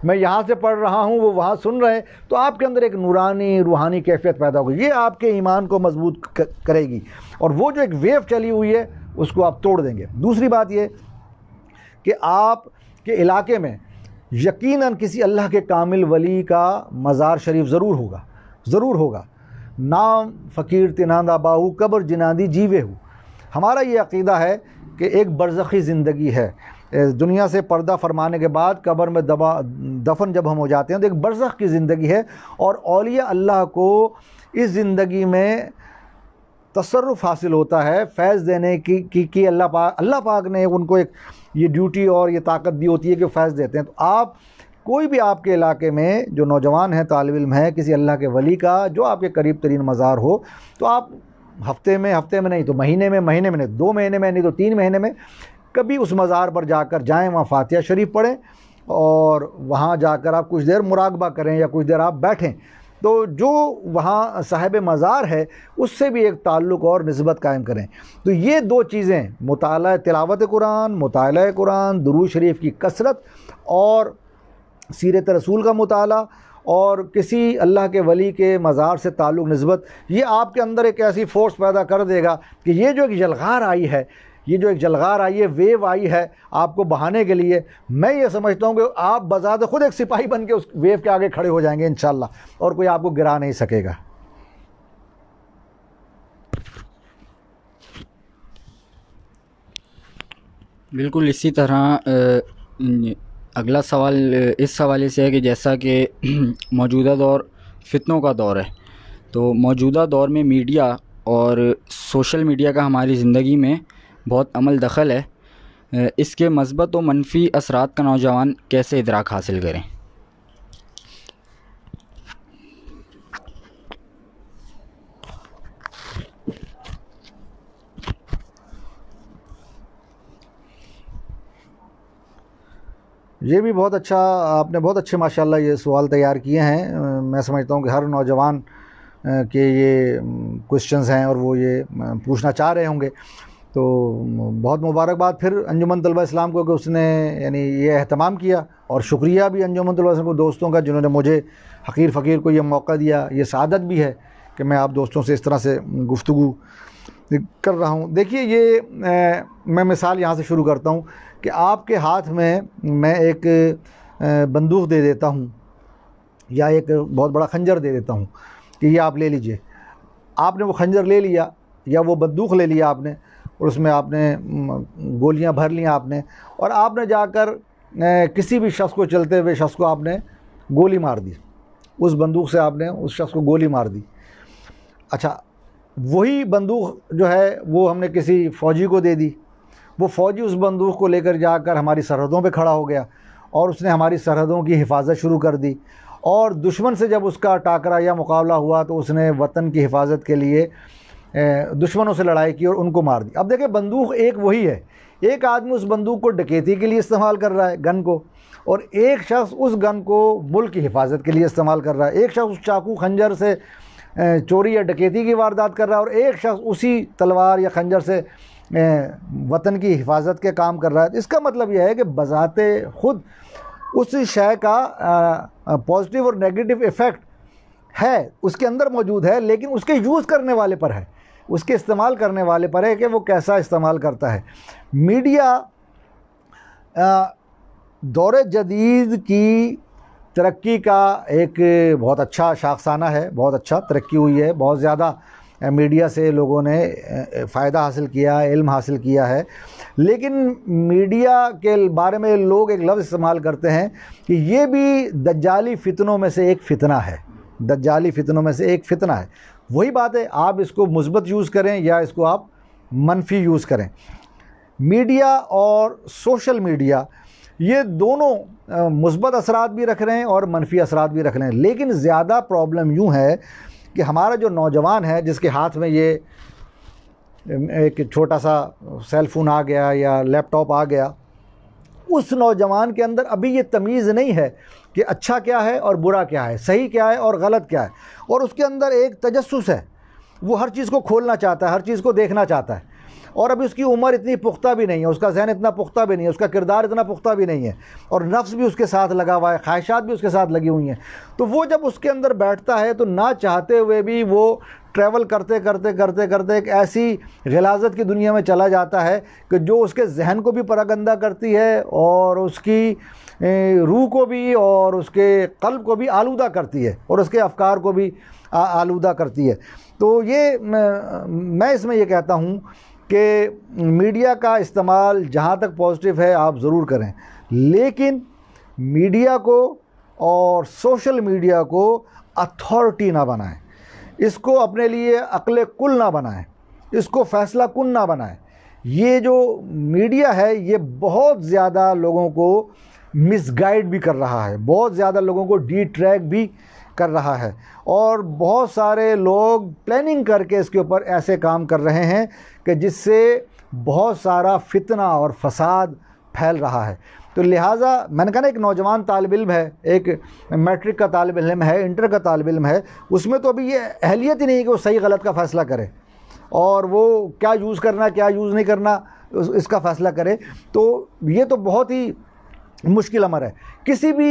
मैं यहाँ से पढ़ रहा हूँ वो वहाँ सुन रहे हैं तो आपके अंदर एक नूरानी रूहानी कैफियत पैदा होगी ये आपके ईमान को मजबूत करेगी और वो जो एक वेव चली हुई है उसको आप तोड़ देंगे दूसरी बात ये कि आप के इलाके में यकीनन किसी अल्लाह के कामिल वली का मज़ार शरीफ ज़रूर होगा ज़रूर होगा नाम फ़कीर तिनादा बाहू कब्र जिनादी जीवे हो हमारा ये अकीदा है कि एक बरज़ी ज़िंदगी है दुनिया से पर्दा फरमाने के बाद क़बर में दबा दफन जब हम हो जाते हैं तो एक बरसक की ज़िंदगी है और अलिया अल्लाह को इस ज़िंदगी में तसरफ़ हासिल होता है फैज़ देने की कि, कि अल्लाह पाक अल्लाह पाक ने उनको एक ये ड्यूटी और ये ताकत दी होती है कि फ़ैज़ देते हैं तो आप कोई भी आपके इलाके में जो नौजवान हैं तालब इम है किसी अल्लाह के वली का जो आपके करीब तरीन मज़ार हो तो आप हफ्ते में हफ्ते में नहीं तो महीने में महीने में नहीं दो महीने में नहीं तो तीन महीने में कभी उस मज़ार पर जाकर जाएँ वहाँ फातिहा शरीफ पढ़ें और वहाँ जाकर आप कुछ देर मुराकबा करें या कुछ देर आप बैठें तो जो वहाँ साहिब मज़ार है उससे भी एक ताल्लुक़ और नस्बत कायम करें तो ये दो चीज़ें मताल तिलावत कुरान मताल कुरान दरू शरीफ की कसरत और सीरत रसूल का मताल और किसी अल्लाह के वली के मज़ार से ताल्लुक़ नस्बत ये आपके अंदर एक ऐसी फ़ोर्स पैदा कर देगा कि ये जो एक जलगार आई है ये जो एक जलगार आई है वेव आई है आपको बहाने के लिए मैं ये समझता हूँ कि आप तो खुद एक सिपाही बन के उस वेव के आगे खड़े हो जाएंगे इन और कोई आपको गिरा नहीं सकेगा बिल्कुल इसी तरह अगला सवाल इस हवाले से है कि जैसा कि *clears throat* मौजूदा दौर फितनों का दौर है तो मौजूदा दौर में मीडिया और सोशल मीडिया का हमारी ज़िंदगी में बहुत अमल दखल है इसके मस्बत व मनफी असरात का नौजवान कैसे इदराक हासिल करें ये भी बहुत अच्छा आपने बहुत अच्छे माशाल्लाह ये सवाल तैयार किए हैं मैं समझता हूँ कि हर नौजवान के ये क्वेश्चंस हैं और वो ये पूछना चाह रहे होंगे तो बहुत मुबारकबाद फिर अंजुमन तलबा इस्लाम को कि उसने यानी ये अहतमाम किया और शुक्रिया भी अंजुमन तलबा इस्लाम को दोस्तों का जिन्होंने मुझे हकीर फ़कीर को ये मौका दिया ये सादत भी है कि मैं आप दोस्तों से इस तरह से गुफ्तु कर रहा हूँ देखिए ये ए, मैं मिसाल यहाँ से शुरू करता हूँ कि आपके हाथ में मैं एक बंदूक दे देता हूँ या एक बहुत बड़ा खंजर दे देता हूँ कि ये आप ले लीजिए आपने वो खंजर ले लिया या वो बंदूक ले लिया आपने और उसमें आपने गोलियां भर लिया आपने और आपने जाकर किसी भी शख्स को चलते हुए शख्स को आपने गोली मार दी उस बंदूक से आपने उस शख्स को गोली मार दी अच्छा वही बंदूक जो है वो हमने किसी फ़ौजी को दे दी वो फ़ौजी उस बंदूक को लेकर जाकर हमारी सरहदों पे खड़ा हो गया और उसने हमारी सरहदों की हिफाजत शुरू कर दी और दुश्मन से जब उसका टाकरा या मुकाबला हुआ तो उसने वतन की हिफाजत के लिए दुश्मनों से लड़ाई की और उनको मार दी अब देखें बंदूक एक वही है एक आदमी उस बंदूक को डकैती के लिए इस्तेमाल कर रहा है गन को और एक शख्स उस गन को मुल्क की हिफाजत के लिए इस्तेमाल कर रहा है एक शख्स उस चाकू खंजर से चोरी या डकेती की वारदात कर रहा है और एक शख्स उसी तलवार या खंजर से वतन की हिफाजत के काम कर रहा है इसका मतलब यह है कि बजात खुद उस शय का पॉजिटिव और नेगेटिव इफ़ेक्ट है उसके अंदर मौजूद है लेकिन उसके यूज़ करने वाले पर है उसके इस्तेमाल करने वाले पर है कि वो कैसा इस्तेमाल करता है मीडिया दौर जदीद की तरक्की का एक बहुत अच्छा शाखसाना है बहुत अच्छा तरक्की हुई है बहुत ज़्यादा मीडिया से लोगों ने फ़ायदा हासिल किया इल्म हासिल किया है लेकिन मीडिया के बारे में लोग एक लफ्ज़ इस्तेमाल करते हैं कि ये भी दज्जाली फितनों में से एक फ़ितना है दज्जाली फितनों में से एक फ़ितना है वही बात है आप इसको मुस्बत यूज़ करें या इसको आप मनफी यूज़ करें मीडिया और सोशल मीडिया ये दोनों मुस्बत असरात भी रख रहे हैं और मनफी असरात भी रख रहे हैं लेकिन ज़्यादा प्रॉब्लम यूँ है कि हमारा जो नौजवान है जिसके हाथ में ये एक छोटा सा सेल फ़ोन आ गया या लैपटॉप आ गया उस नौजवान के अंदर अभी ये तमीज़ नहीं है कि अच्छा क्या है और बुरा क्या है सही क्या है और गलत क्या है और उसके अंदर एक तजस्स है वो हर चीज़ को खोलना चाहता है हर चीज़ को देखना चाहता है और अभी उसकी उम्र इतनी पुख्ता भी नहीं है उसका जहन इतना पुख्ता भी नहीं है उसका किरदार इतना पुख्ता भी नहीं है और नफ्स भी उसके साथ लगा हुआ है ख्वाहिशात भी उसके साथ लगी हुई हैं तो वो जब उसके अंदर बैठता है तो ना चाहते हुए भी वो ट्रैवल करते करते करते करते एक ऐसी गलाजत की दुनिया में चला जाता है कि जो उसके जहन को भी परागंदा करती है और उसकी रूह को भी और उसके कल्ब को भी आलूदा करती है और उसके अफकार को भी आलूदा करती है तो ये मैं इसमें यह कहता हूँ कि मीडिया का इस्तेमाल जहाँ तक पॉजिटिव है आप ज़रूर करें लेकिन मीडिया को और सोशल मीडिया को अथॉरिटी ना बनाएं इसको अपने लिए अकल कुल ना बनाएं इसको फैसला कुल ना बनाएं ये जो मीडिया है ये बहुत ज़्यादा लोगों को मिसगाइड भी कर रहा है बहुत ज़्यादा लोगों को डी ट्रैक भी कर रहा है और बहुत सारे लोग प्लानिंग करके इसके ऊपर ऐसे काम कर रहे हैं कि जिससे बहुत सारा फितना और फसाद फैल रहा है तो लिहाजा मैंने कहा ना एक नौजवान तालब इम है एक मैट्रिक का तालब इम है इंटर का तालब इम है उसमें तो अभी ये अहलियत ही नहीं है कि वो सही गलत का फ़ैसला करे और वो क्या यूज़ करना क्या यूज़ नहीं करना इसका फ़ैसला करे तो ये तो बहुत ही मुश्किल अमर है किसी भी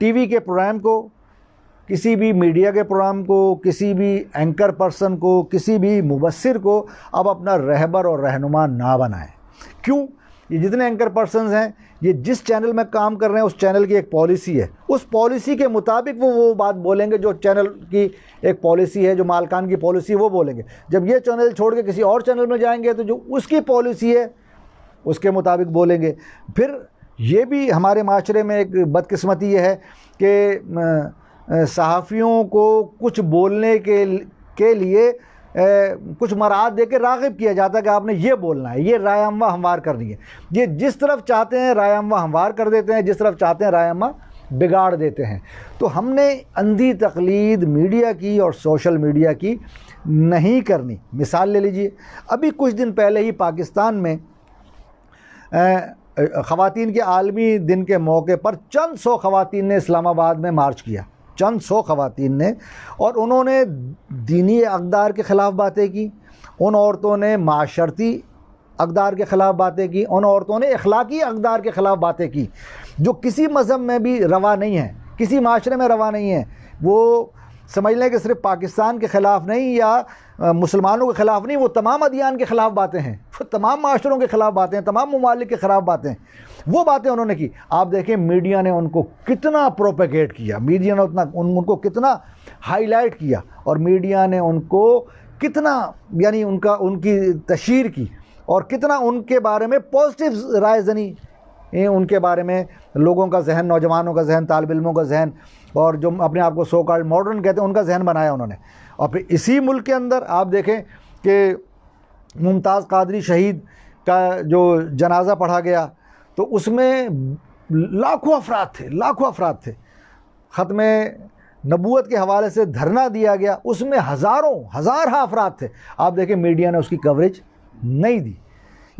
टीवी के प्रोग्राम को किसी भी मीडिया के प्रोग्राम को किसी भी एंकर पर्सन को किसी भी मुबसर को अब अपना रहबर और रहनुमा ना बनाएं क्यों ये जितने एंकर पर्सन हैं ये जिस चैनल में काम कर रहे हैं उस चैनल की एक पॉलिसी है उस पॉलिसी के मुताबिक वो वो बात बोलेंगे जो चैनल की एक पॉलिसी है जो मालकान की पॉलिसी है वो बोलेंगे जब ये चैनल छोड़ के किसी और चैनल में जाएंगे तो जो उसकी पॉलिसी है उसके मुताबिक बोलेंगे फिर ये भी हमारे माशरे में एक बदकस्मती ये है कि सहाफ़ियों को कुछ बोलने के के लिए ए, कुछ मराहत दे के रागब किया जाता है कि आपने ये बोलना है ये राय अम्मा हमवार करनी है ये जिस तरफ चाहते हैं राय अम्मा हमवार कर देते हैं जिस तरफ चाहते हैं राय अम्मा बिगाड़ देते हैं तो हमने अंधी तकलीद मीडिया की और सोशल मीडिया की नहीं करनी मिसाल ले लीजिए अभी कुछ दिन पहले ही पाकिस्तान में ख़वान के आलमी दिन के मौके पर चंद सौ ख़वान ने इस्लामाबाद में मार्च किया चंद सौ ख़वान ने और उन्होंने दीनी अकदार के ख़िलाफ़ बातें की उन औरतों ने माशर्ती अकदार के ख़िलाफ़ बातें की उन औरतों ने अखलाकी अकदार के ख़िलाफ़ बातें की जो किसी मज़हब में भी रवा नहीं है किसी माशरे में रवा नहीं है वो समझ लें कि सिर्फ पाकिस्तान के ख़िलाफ़ नहीं या मुसलमानों के ख़िलाफ़ नहीं वो तमाम अदियान के ख़िलाफ़ बातें हैं वो तमाम माशरों के ख़िलाफ़ बातें हैं तमाम ममालिक के ख़िलाफ़ बातें हैं वो बातें उन्होंने की आप देखें मीडिया ने उनको कितना प्रोपेगेट किया मीडिया ने उतना उन, उनको कितना हाईलाइट किया और मीडिया ने उनको कितना यानी उनका उनकी तशहर की और कितना उनके बारे में पॉजिटिव राय जनी उनके बारे में लोगों का जहन नौजवानों का जहन तालब इलमों का जहन और जो अपने आप को सो कार्ड मॉडर्न कहते हैं उनका जहन बनाया उन्होंने और फिर इसी मुल्क के अंदर आप देखें कि मुमताज़ कादरी शहीद का जो जनाजा पढ़ा गया तो उसमें लाखों अफराद थे लाखों अफराद थे ख़त में नबूत के हवाले से धरना दिया गया उसमें हज़ारों हज़ार हाँ अफराद थे आप देखें मीडिया ने उसकी कवरेज नहीं दी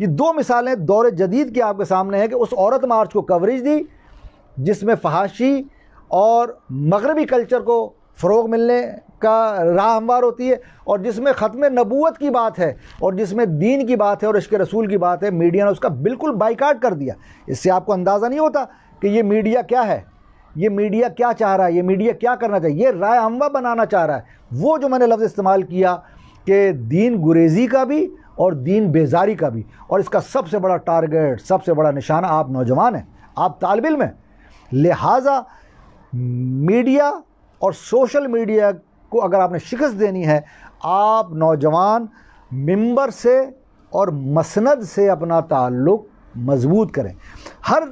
ये दो मिसालें दौर जदीद की आपके सामने हैं कि उस औरत मार्च को कवरेज दी जिसमें फहाशी और मगरबी कल्चर को फ़रोग मिलने का राह हमवार होती है और जिसमें ख़त्म नबूत की बात है और जिसमें दीन की बात है और इश्क रसूल की बात है मीडिया ने उसका बिल्कुल बाइकाट कर दिया इससे आपको अंदाज़ा नहीं होता कि ये मीडिया क्या है ये मीडिया क्या चाह रहा है ये मीडिया क्या करना चाहिए ये राय हमवा बनाना चाह रहा है वो जो मैंने लफ्ज़ इस्तेमाल किया कि दीन गुरेज़ी का भी और दीन बेजारी का भी और इसका सबसे बड़ा टारगेट सबसे बड़ा निशाना आप नौजवान हैं आप तालबिल में लिहाजा मीडिया और सोशल मीडिया को अगर आपने शिकस्त देनी है आप नौजवान मंबर से और मसंद से अपना ताल्लुक मजबूत करें हर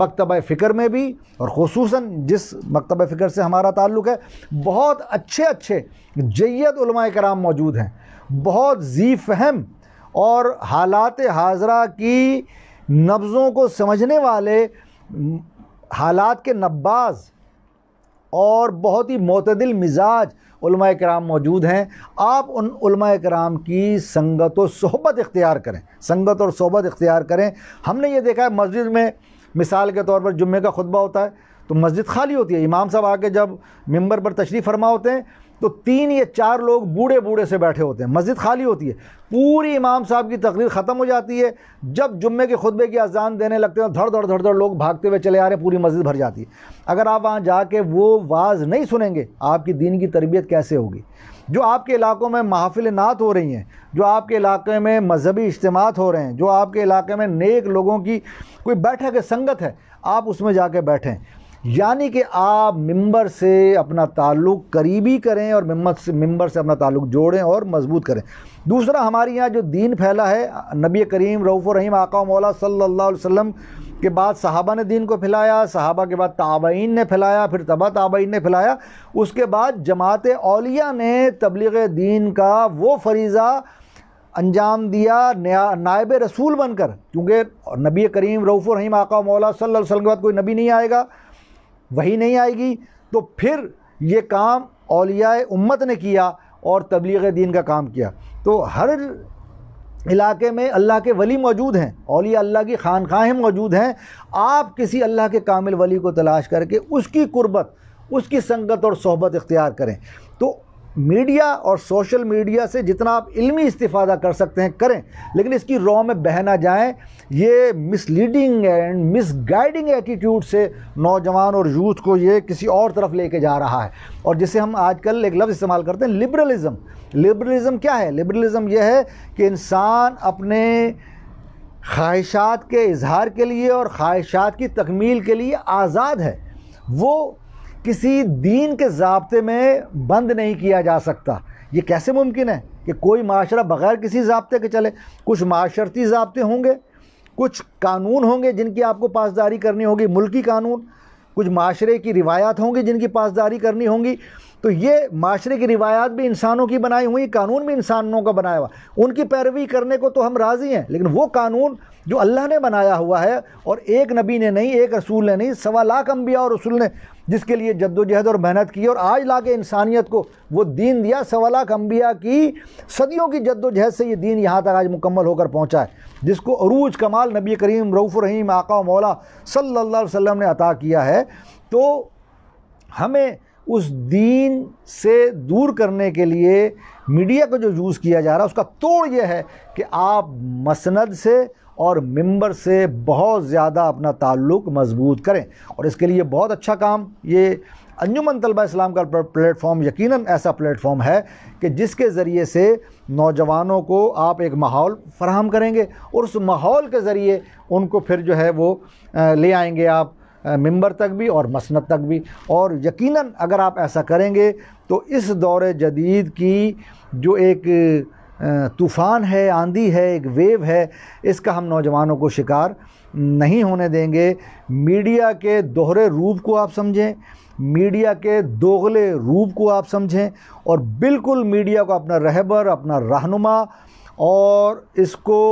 मकतब फ़िक्र में भी और खसूस जिस मकतब फ़िक्र से हमारा ताल्लुक़ है बहुत अच्छे अच्छे जैत कराम मौजूद हैं बहुत जी फहम और हालात हाजरा की नब्ज़ों को समझने वाले हालात के नब्बाज और बहुत ही मतदिल मिजाज कराम मौजूद हैं आप उन कराम की संगत और सहबत इख्तियार करें संगत और सहबत इख्तियार करें हमने ये देखा है मस्जिद में मिसाल के तौर पर जुम्मे का खुतबा होता है तो मस्जिद खाली होती है इमाम साहब आके जब मंबर पर तशरीफ़ फरमा होते हैं तो तीन या चार लोग बूढ़े बूढ़े से बैठे होते हैं मस्जिद खाली होती है पूरी इमाम साहब की तकरीर ख़त्म हो जाती है जब जुम्मे के खुतबे की अजान देने लगते हैं धड़ धड़ धड़ धड़ लोग भागते हुए चले आ रहे हैं पूरी मस्जिद भर जाती है अगर आप वहाँ जाके वो वाज नहीं सुनेंगे आपकी दीन की तरबियत कैसे होगी जो आपके इलाकों में महाफिल नात हो रही हैं जो आपके इलाके में मजहबी इज्तमात हो रहे हैं जो आपके इलाके में नेक लोगों की कोई बैठक संगत है आप उसमें जाके बैठें यानी कि आप मंबर से अपना ताल्लुक़ करीबी करें और मम्मत से मंबर से अपना ताल्लुक़ जोड़ें और मजबूत करें दूसरा हमारे यहाँ जो दीन फैला है नबी करीम रऊफ़ रहीम आका मौला सल्ला वसम के बाद सहाबा ने दीन को फैलाया सहाबा के बाद ताबईन ने फैलाया फिर तबा ताबईन ने फैलाया उसके बाद जमात अलिया ने तबलीग दीन का वो फरीज़ा अंजाम दिया नायब रसूल बनकर क्योंकि नबी करीम रऊफ़ रहीम आका मौला सल्लल्लाहु अलैहि वसल्लम के बाद कोई नबी नहीं आएगा वही नहीं आएगी तो फिर ये काम अलिया उम्मत ने किया और तबलीग दीन का काम किया तो हर इलाके में अल्लाह के वली मौजूद हैं अलिया अल्लाह की खानखाहें मौजूद हैं आप किसी अल्लाह के कामिल वली को तलाश करके उसकी कुर्बत उसकी संगत और सहबत इख्तियार करें तो मीडिया और सोशल मीडिया से जितना आप इल्मी इस्तीफादा कर सकते हैं करें लेकिन इसकी रॉ में बहना जाएं ये मिसलीडिंग एंड मिसगाइडिंग एटीट्यूड से नौजवान और यूथ को ये किसी और तरफ लेके जा रहा है और जिसे हम आजकल एक लफ्ज़ इस्तेमाल करते हैं लिबरलिज़म लिबरलिज़म क्या है लिबरलिज़म यह है कि इंसान अपने ख्वाहिशात के इजहार के लिए और ख्वाहिशात की तकमील के लिए आज़ाद है वो किसी दीन के जबते में बंद नहीं किया जा सकता ये कैसे मुमकिन है कि कोई माशरा बग़ैर किसी जबते के चले कुछ माशरती जबते होंगे कुछ कानून होंगे जिनकी आपको पासदारी करनी होगी मुल्की कानून कुछ माशरे की रिवायात होंगी जिनकी पासदारी करनी होगी तो ये माशरे की रिवायात भी इंसानों की बनाई हुई कानून भी इंसानों का बनाया हुआ उनकी पैरवी करने को तो हम राज़ी हैं लेकिन वो कानून जो अल्लाह ने बनाया हुआ है और एक नबी ने नहीं एक रसूल ने नहीं सवा लाख अम्बिया और रसूल ने जिसके लिए जद्दोजहद और मेहनत की और आज ला के इंसानियत को वो दीन दिया सवा लाख अम्बिया की सदियों की जद्दोजहद से ये दीन यहाँ तक आज मुकम्मल होकर पहुँचा है जिसको अरूज कमाल नबी करीम रऊफ़ रहीम आका मौला सल्ला वसम ने अता किया है तो हमें उस दीन से दूर करने के लिए मीडिया को जो यूज़ किया जा रहा है उसका तोड़ यह है कि आप मसंद से और मेंबर से बहुत ज़्यादा अपना ताल्लुक़ मजबूत करें और इसके लिए बहुत अच्छा काम ये अंजुमन तलबा इस्लाम का प्लेटफॉर्म यकीनन ऐसा प्लेटफॉर्म है कि जिसके ज़रिए से नौजवानों को आप एक माहौल फराहम करेंगे और उस माहौल के ज़रिए उनको फिर जो है वो ले आएंगे आप मंबर तक भी और मसनत तक भी और यकीनन अगर आप ऐसा करेंगे तो इस दौर जदीद की जो एक तूफ़ान है आंधी है एक वेव है इसका हम नौजवानों को शिकार नहीं होने देंगे मीडिया के दोहरे रूप को आप समझें मीडिया के दोगले रूप को आप समझें और बिल्कुल मीडिया को अपना रहबर अपना रहनुमा और इसको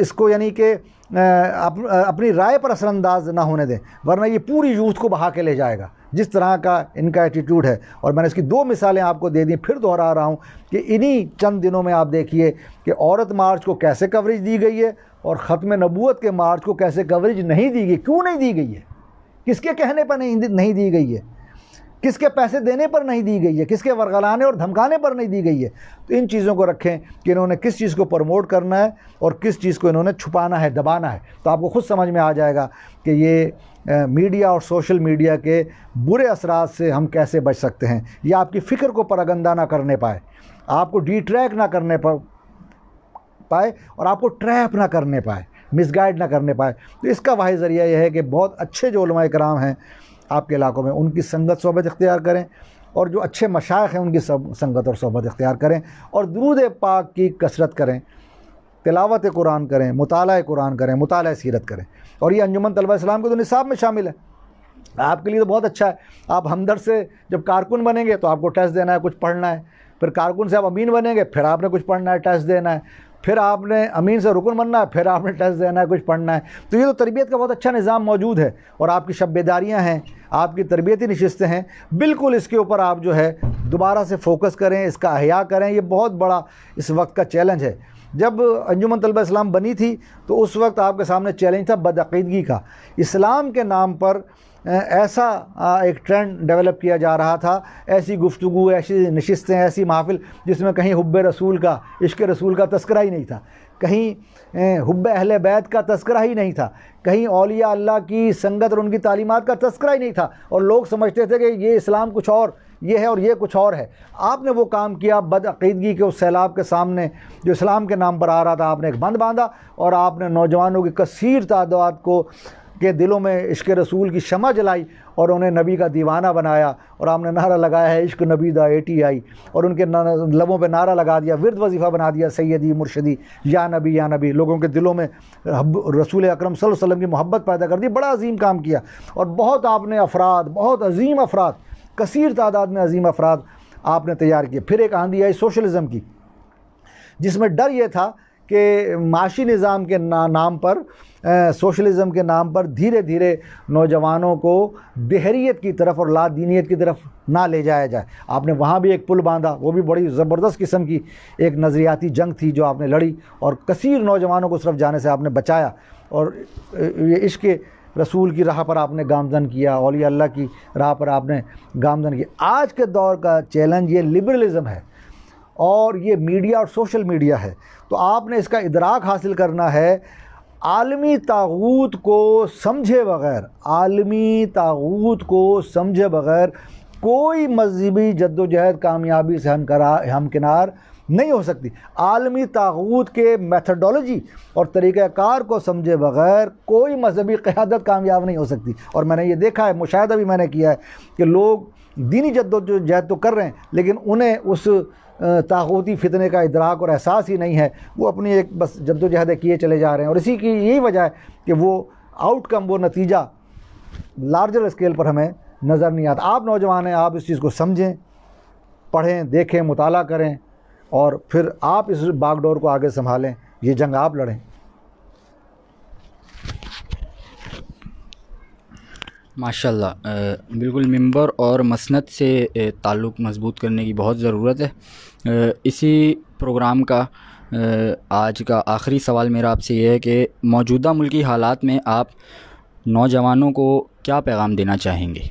इसको यानी कि अप, अपनी राय पर असरानंदाज ना होने दें वरना ये पूरी यूथ को बहा के ले जाएगा जिस तरह का इनका एटीट्यूड है और मैंने इसकी दो मिसालें आपको दे दी फिर दोहरा रहा हूँ कि इन्हीं चंद दिनों में आप देखिए कि औरत मार्च को कैसे कवरेज दी गई है और ख़त्म नबूत के मार्च को कैसे कवरेज नहीं दी गई क्यों नहीं दी गई है किसके कहने पर नहीं नहीं दी गई है किसके पैसे देने पर नहीं दी गई है किसके वर्गलाने और धमकाने पर नहीं दी गई है तो इन चीज़ों को रखें कि इन्होंने किस चीज़ को प्रमोट करना है और किस चीज़ को इन्होंने छुपाना है दबाना है तो आपको खुद समझ में आ जाएगा कि ये मीडिया और सोशल मीडिया के बुरे असरात से हम कैसे बच सकते हैं या आपकी फ़िक्र को परगंदा ना करने पाए आपको डिट्रैक ना करने पाए और आपको ट्रैप ना करने पाए मिसगाइड ना करने पाए तो इसका वाहि ज़रिया यह है कि बहुत अच्छे जो कराम हैं आपके इलाकों में उनकी संगत सोबत इख्तियार करें और जो अच्छे मशाइ हैं उनकी सब संगत और सोबत इख्तियार करें और दरूद पाक की कसरत करें तिलावत कुरान करें मुताल कुरान करें मुताल सीरत करें और ये अंजुमन तलबा इस्लाम के तो निसाब में शामिल है आपके लिए तो बहुत अच्छा है आप हमदर्द से जब कारकुन बनेंगे तो आपको टेस्ट देना है कुछ पढ़ना है फिर कारकुन से आप अमीन बनेंगे फिर आपने कुछ पढ़ना है टेस्ट देना है फिर आपने अमीन से रुकन बनना है फिर आपने टेस्ट देना है कुछ पढ़ना है तो ये तो तरबियत का बहुत अच्छा निज़ाम मौजूद है और आपकी शब हैं आपकी तरबियती नशस्तें हैं बिल्कुल इसके ऊपर आप जो है दोबारा से फोकस करें इसका अहया करें ये बहुत बड़ा इस वक्त का चैलेंज है जब अंजुमन तलबा इस्लाम बनी थी तो उस वक्त आपके सामने चैलेंज था बदअीदगी का इस्लाम के नाम पर ऐसा एक ट्रेंड डेवलप किया जा रहा था ऐसी गुफ्तु ऐसी नशस्तें ऐसी महफ़िल जिसमें कहीं हुब रसूल का इश्क रसूल का तस्करा ही नहीं था कहीं हुब अहल बैत का तस्करा ही नहीं था कहीं अलिया अल्लाह की संगत और उनकी तालीमत का तस्करा ही नहीं था और लोग समझते थे कि ये इस्लाम कुछ और ये है और ये कुछ और है आपने वो काम किया बदअीदगी के उस सैलाब के सामने जो इस्लाम के नाम पर आ रहा था आपने एक बंद बांधा और आपने नौजवानों की कसीर तादाद को के दिलों में इश्क रसूल की शमा जलाई और उन्हें नबी का दीवाना बनाया और आपने नारा लगाया है इश्क नबी दा एटी आई और उनके लबों पर नारा लगा दिया विरद वजीफ़ा बना दिया सैदी मुर्शदी या नबी या नबी लोगों के दिलों में रसूल अक्रम वसम की मोहब्बत पैदा कर दी बड़ा अजीम काम किया और बहुत आपने अफराद बहुत अजीम अफराद कसर तादाद में अजीम अफराद आपने तैयार किए फिर एक आंधी आई सोशलिज़म की जिसमें डर ये था कि माशी निज़ाम के ना, नाम पर सोशलिज़म के नाम पर धीरे धीरे नौजवानों को देहरीत की तरफ और लादीनीत की तरफ ना ले जाया जाए आपने वहाँ भी एक पुल बांधा वो भी बड़ी ज़बरदस्त किस्म की एक नज़रियाती जंग थी जो आपने लड़ी और कसीर नौजवानों को सिर्फ जाने से आपने बचाया और ये इश्क़ रसूल की राह पर आपने गामजन किया और अल्लाह की राह पर आपने गामजन किया आज के दौर का चैलेंज ये लिबरलिज़म है और ये मीडिया और सोशल मीडिया है तो आपने इसका इदराक हासिल करना है आलमी ताबूत को समझे बगैर आलमी ताबूत को समझे बगैर कोई मजहबी जद्दोजहद कामयाबी से हमकरा हमकिनार नहीं हो सकती आलमी ताबूत के मेथडोलॉजी और तरीक़ाकार को समझे बगैर कोई मजहबी क़्यादत कामयाब नहीं हो सकती और मैंने ये देखा है मुशाह भी मैंने किया है कि लोग दीनी जद्दोजहद तो कर रहे हैं लेकिन उन्हें उस ताकूती फितने का इदराक और एहसास ही नहीं है वो अपनी एक बस जद्दोजहद किए चले जा रहे हैं और इसी की यही वजह है कि वो आउटकम वो नतीजा लार्जर स्केल पर हमें नज़र नहीं आता आप नौजवान हैं आप इस चीज़ को समझें पढ़ें देखें मुताला करें और फिर आप इस बागडोर को आगे संभालें ये जंग आप लड़ें माशाल्लाह बिल्कुल मंबर और मसनत से ताल्लुक़ मजबूत करने की बहुत ज़रूरत है इसी प्रोग्राम का आज का आखिरी सवाल मेरा आपसे यह है कि मौजूदा मुल्की हालात में आप नौजवानों को क्या पैगाम देना चाहेंगे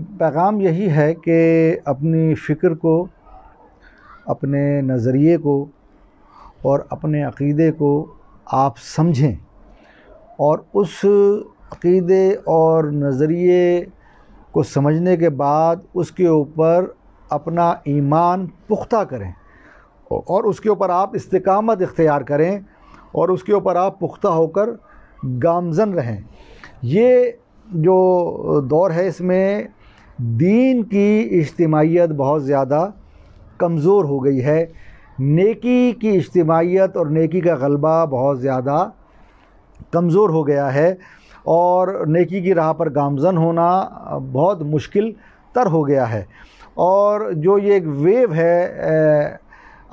पैगाम यही है कि अपनी फ़िक्र को अपने नज़रिए को और अपने अक़ीदे को आप समझें और उस अक़ीदे और नज़रिए को समझने के बाद उसके ऊपर अपना ईमान पुख्ता करें और उसके ऊपर आप इस्तकामत इख्तियार करें और उसके ऊपर आप पुख्ता होकर गामजन रहें ये जो दौर है इसमें दीन की इज्तमाहीत बहुत ज़्यादा कमज़ोर हो गई है नेकी की इज्तमाहीत और नेकी का गलबा बहुत ज़्यादा कमज़ोर हो गया है और नेकी की राह पर गामजन होना बहुत मुश्किल तर हो गया है और जो ये एक वेव है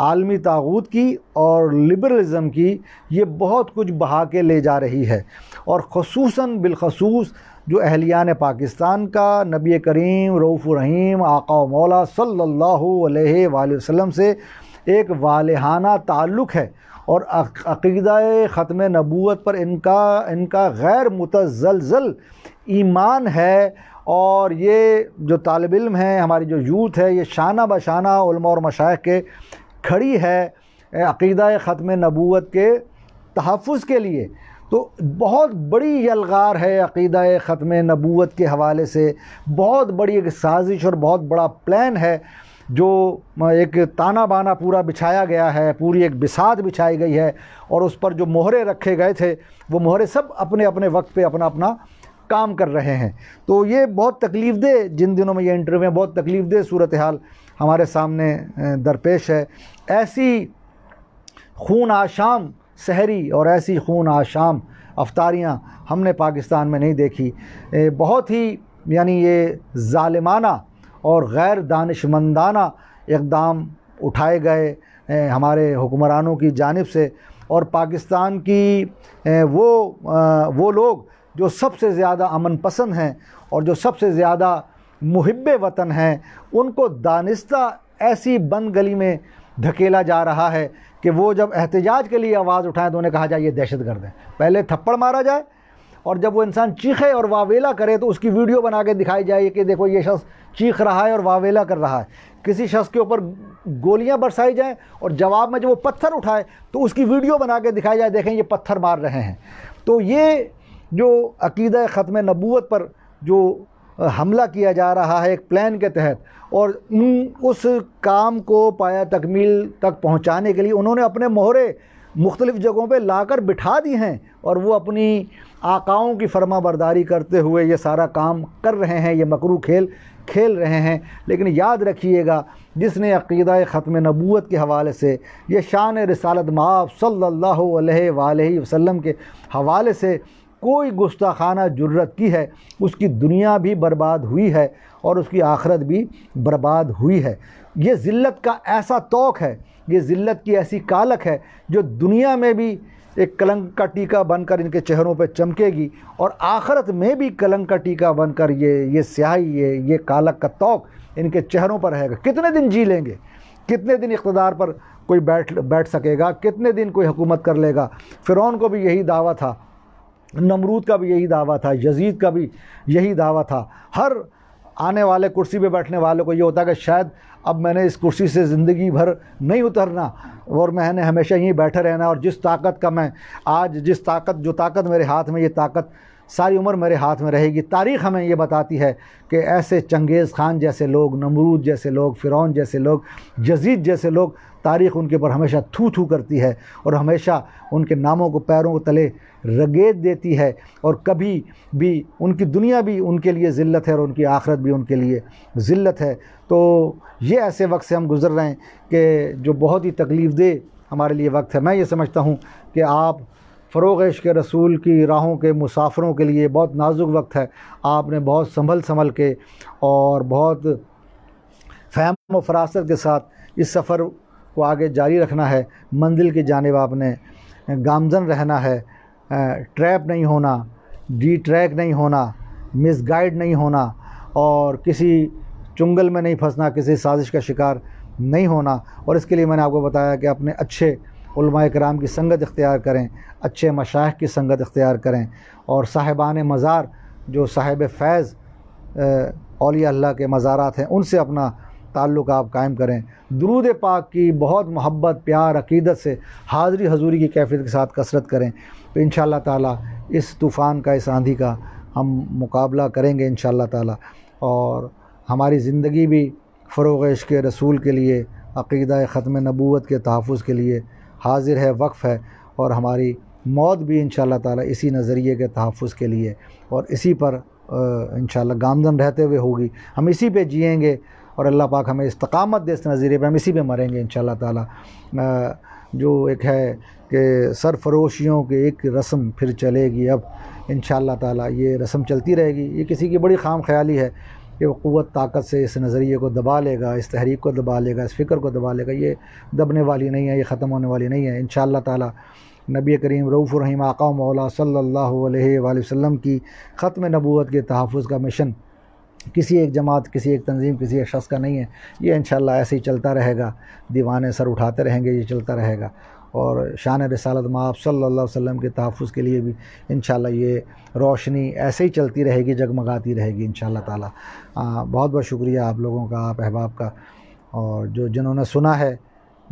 आलमी तागूत की और लिबरलिज़म की ये बहुत कुछ बहा के ले जा रही है और खसूस बिलखसूस जो अहलियान पाकिस्तान का नबी करीम रऊफ़ रहीम आका मौला सल्लल्लाहु अलैहि वसल्लम से एक वालहाना ताल्लुक़ है और अकीदा ख़त्म नबूत पर इनका इनका गैर मुतजलजल ईमान है और ये जो तालब इम हैं हमारी जो यूथ है ये शाना बशाना और मशाइ के खड़ी है अकीदा ख़त्म नबूत के तहफ़ के लिए तो बहुत बड़ी यलगार है अकीदा ख़त्म नबूत के हवाले से बहुत बड़ी एक साजिश और बहुत बड़ा प्लान है जो एक ताना बाना पूरा बिछाया गया है पूरी एक बिसात बिछाई गई है और उस पर जो मोहरे रखे गए थे वो मोहरे सब अपने अपने वक्त पे अपना अपना काम कर रहे हैं तो ये बहुत तकलीफ दे जिन दिनों में ये इंटरव्यू है बहुत तकलीफ दे सूरत हाल हमारे सामने दरपेश है ऐसी खून आशाम शहरी और ऐसी खून आशाम अफ्तारियाँ हमने पाकिस्तान में नहीं देखी बहुत ही यानी ये ालिमाना और गैर दानशमंदाना इकदाम उठाए गए हमारे हुक्मरानों की जानब से और पाकिस्तान की वो वो लोग जो सबसे ज़्यादा अमन पसंद हैं और जो सबसे ज़्यादा मुहब वतन हैं उनको दानिस्ता ऐसी बंद गली में धकेला जा रहा है कि वो जब एहतजाज के लिए आवाज़ उठाएं तो उन्हें कहा जाए ये दहशत गर्द है पहले थप्पड़ मारा जाए और जब वो इंसान चीखे और वावेला करे तो उसकी वीडियो बना के दिखाई जाए कि देखो ये शख्स चीख रहा है और वावेला कर रहा है किसी शख्स के ऊपर गोलियां बरसाई जाएं और जवाब में जब वो पत्थर उठाए तो उसकी वीडियो बना के दिखाई जाए देखें ये पत्थर मार रहे हैं तो ये जो अकीद ख़त्म नबूत पर जो हमला किया जा रहा है एक प्लान के तहत और उन उस काम को पाया तकमील तक पहुंचाने के लिए उन्होंने अपने मोहरे मुख्तलिफ़ जगहों पे लाकर बिठा दी हैं और वो अपनी आकाओं की फरमाबरदारी करते हुए ये सारा काम कर रहे हैं ये मकरू खेल खेल रहे हैं लेकिन याद रखिएगा जिसने अकीदा ख़त्म नबूत के हवाले से ये शान रसालत माफ़ सल्ला वसम के हवाले से कोई गुस्ताखाना ज़रूरत की है उसकी दुनिया भी बर्बाद हुई है और उसकी आखरत भी बर्बाद हुई है ये ज़िल्त का ऐसा तोक है ये ज़िल्त की ऐसी कालक है जो दुनिया में भी एक कलंक का टीका बनकर इनके चेहरों पर चमकेगी और आखरत में भी कलंक का टीका बनकर ये ये स्याही ये ये कालक का तोक इनके चेहरों पर रहेगा कितने दिन जी लेंगे कितने दिन इकतदार पर कोई बैठ बैठ सकेगा कितने दिन कोई हुकूमत कर लेगा फ़िरौन को भी यही दावा था नमरूद का भी यही दावा था यजीद का भी यही दावा था हर आने वाले कुर्सी पे बैठने वालों को ये होता कि शायद अब मैंने इस कुर्सी से ज़िंदगी भर नहीं उतरना और मैंने हमेशा यहीं बैठे रहना और जिस ताकत का मैं आज जिस ताकत जो ताकत मेरे हाथ में ये ताकत सारी उम्र मेरे हाथ में रहेगी तारीख़ हमें ये बताती है कि ऐसे चंगेज़ खान जैसे लोग नमरूद जैसे लोग फ़िरौन जैसे लोग जजीद जैसे लोग तारीख़ उनके ऊपर हमेशा थू थू करती है और हमेशा उनके नामों को पैरों को तले रगेद देती है और कभी भी उनकी दुनिया भी उनके लिए ज़िल्लत है और उनकी आखरत भी उनके लिए ज़िल्लत है तो ये ऐसे वक्त से हम गुज़र रहे हैं कि जो बहुत ही तकलीफ़ दे हमारे लिए वक्त है मैं ये समझता हूँ कि आप फ़रोग इश्क रसूल की राहों के मुसाफरों के लिए बहुत नाजुक वक्त है आपने बहुत संभल संभल के और बहुत फहम व फरासत के साथ इस सफ़र को आगे जारी रखना है मंजिल की जानब आपने गामजन रहना है ट्रैप नहीं होना डी ट्रैक नहीं होना मिस गाइड नहीं होना और किसी चुंगल में नहीं फंसना किसी साजिश का शिकार नहीं होना और इसके लिए मैंने आपको बताया कि अपने अच्छे कराम की संगत इख्तियार करें अच्छे मशाह की संगत इख्तियार करें और साहिबान मज़ार जो साहिब फैज़ अलिया अल्लाह के मज़ारात हैं उनसे अपना ताल्लुक आप कायम करें दरूद पाक की बहुत मोहब्बत प्यार अकीदत से हाज़री हजूरी की कैफियत के साथ कसरत करें तो इन ताला इस तूफ़ान का इस आंधी का हम मुकाबला करेंगे इन ताला और हमारी ज़िंदगी भी फ़रोग इश्क रसूल के लिए अकीदा ख़त्म नबूत के तहफ़ के लिए हाजिर है वक्फ़ है और हमारी मौत भी इन ताला इसी नज़रिए के तहफ़ के लिए और इसी पर इन गामजन रहते हुए होगी हम इसी पे जिएंगे और अल्लाह पाक हमें इस्तकामत दे इस नज़रिए पर हम इसी पे मरेंगे इन ताला जो एक है कि सरफरोशियों की एक रस्म फिर चलेगी अब इन ताला ये रस्म चलती रहेगी ये किसी की बड़ी खाम ख्याली है कि वो क़वत ताकत से इस नज़रिए को दबा लेगा इस तहरीक को दबा लेगा इस फ़िक्र को दबा लेगा ये दबने वाली नहीं है ये ख़त्म होने वाली नहीं है इन ताला नबी करीम रऊफ़ रहीम आका मौला सल्ला वसम की ख़त्म नबूत के तहफ़ का मिशन किसी एक जमात किसी एक तंजीम किसी एक शख्स का नहीं है ये इन ऐसे ही चलता रहेगा दीवाने सर उठाते रहेंगे ये चलता रहेगा और शान रसालत माप सल्ला वसम के तहफ़ के लिए भी इन ये रोशनी ऐसे ही चलती रहेगी जगमगाती रहेगी इन ताला बहुत बहुत शुक्रिया आप लोगों का आप अहबाब का और जो जिन्होंने सुना है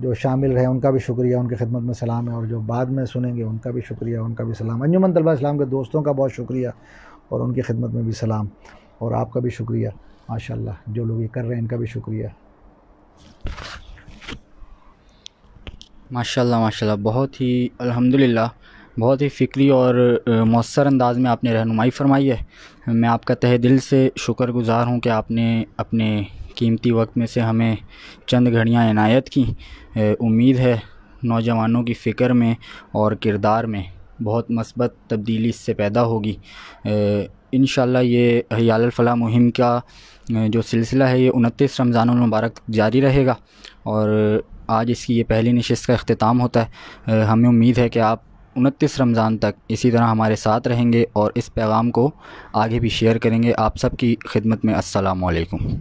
जो शामिल रहे उनका भी शुक्रिया उनकी खिदमत में सलाम है और जो बाद में सुनेंगे उनका भी शुक्रिया उनका भी सलाम अंजुमन तलबा इस्लाम के दोस्तों का बहुत शुक्रिया और उनकी खिदमत में भी सलाम और आपका भी शुक्रिया माशा जो लोग ये कर रहे हैं इनका भी शुक्रिया माशाल्लाह माशाल्लाह बहुत ही अल्हम्दुलिल्लाह बहुत ही फ़िक्री और मौसर अंदाज़ में आपने रहनुमाई फरमाई है मैं आपका तह दिल से शुक्रगुज़ार गुज़ार हूँ कि आपने अपने कीमती वक्त में से हमें चंद घड़ियाँ इनायत की उम्मीद है नौजवानों की फ़िक्र में और किरदार में बहुत मस्बत तब्दीली इससे पैदा होगी इन ये हयालफ़ला मुहिम का जो सिलसिला है ये उनतीस रमज़ान मुबारक जारी रहेगा और आज इसकी ये पहली नशस्त का अख्ताम होता है हमें उम्मीद है कि आप उनतीस रमज़ान तक इसी तरह हमारे साथ रहेंगे और इस पैगाम को आगे भी शेयर करेंगे आप सब की खिदमत में असलकम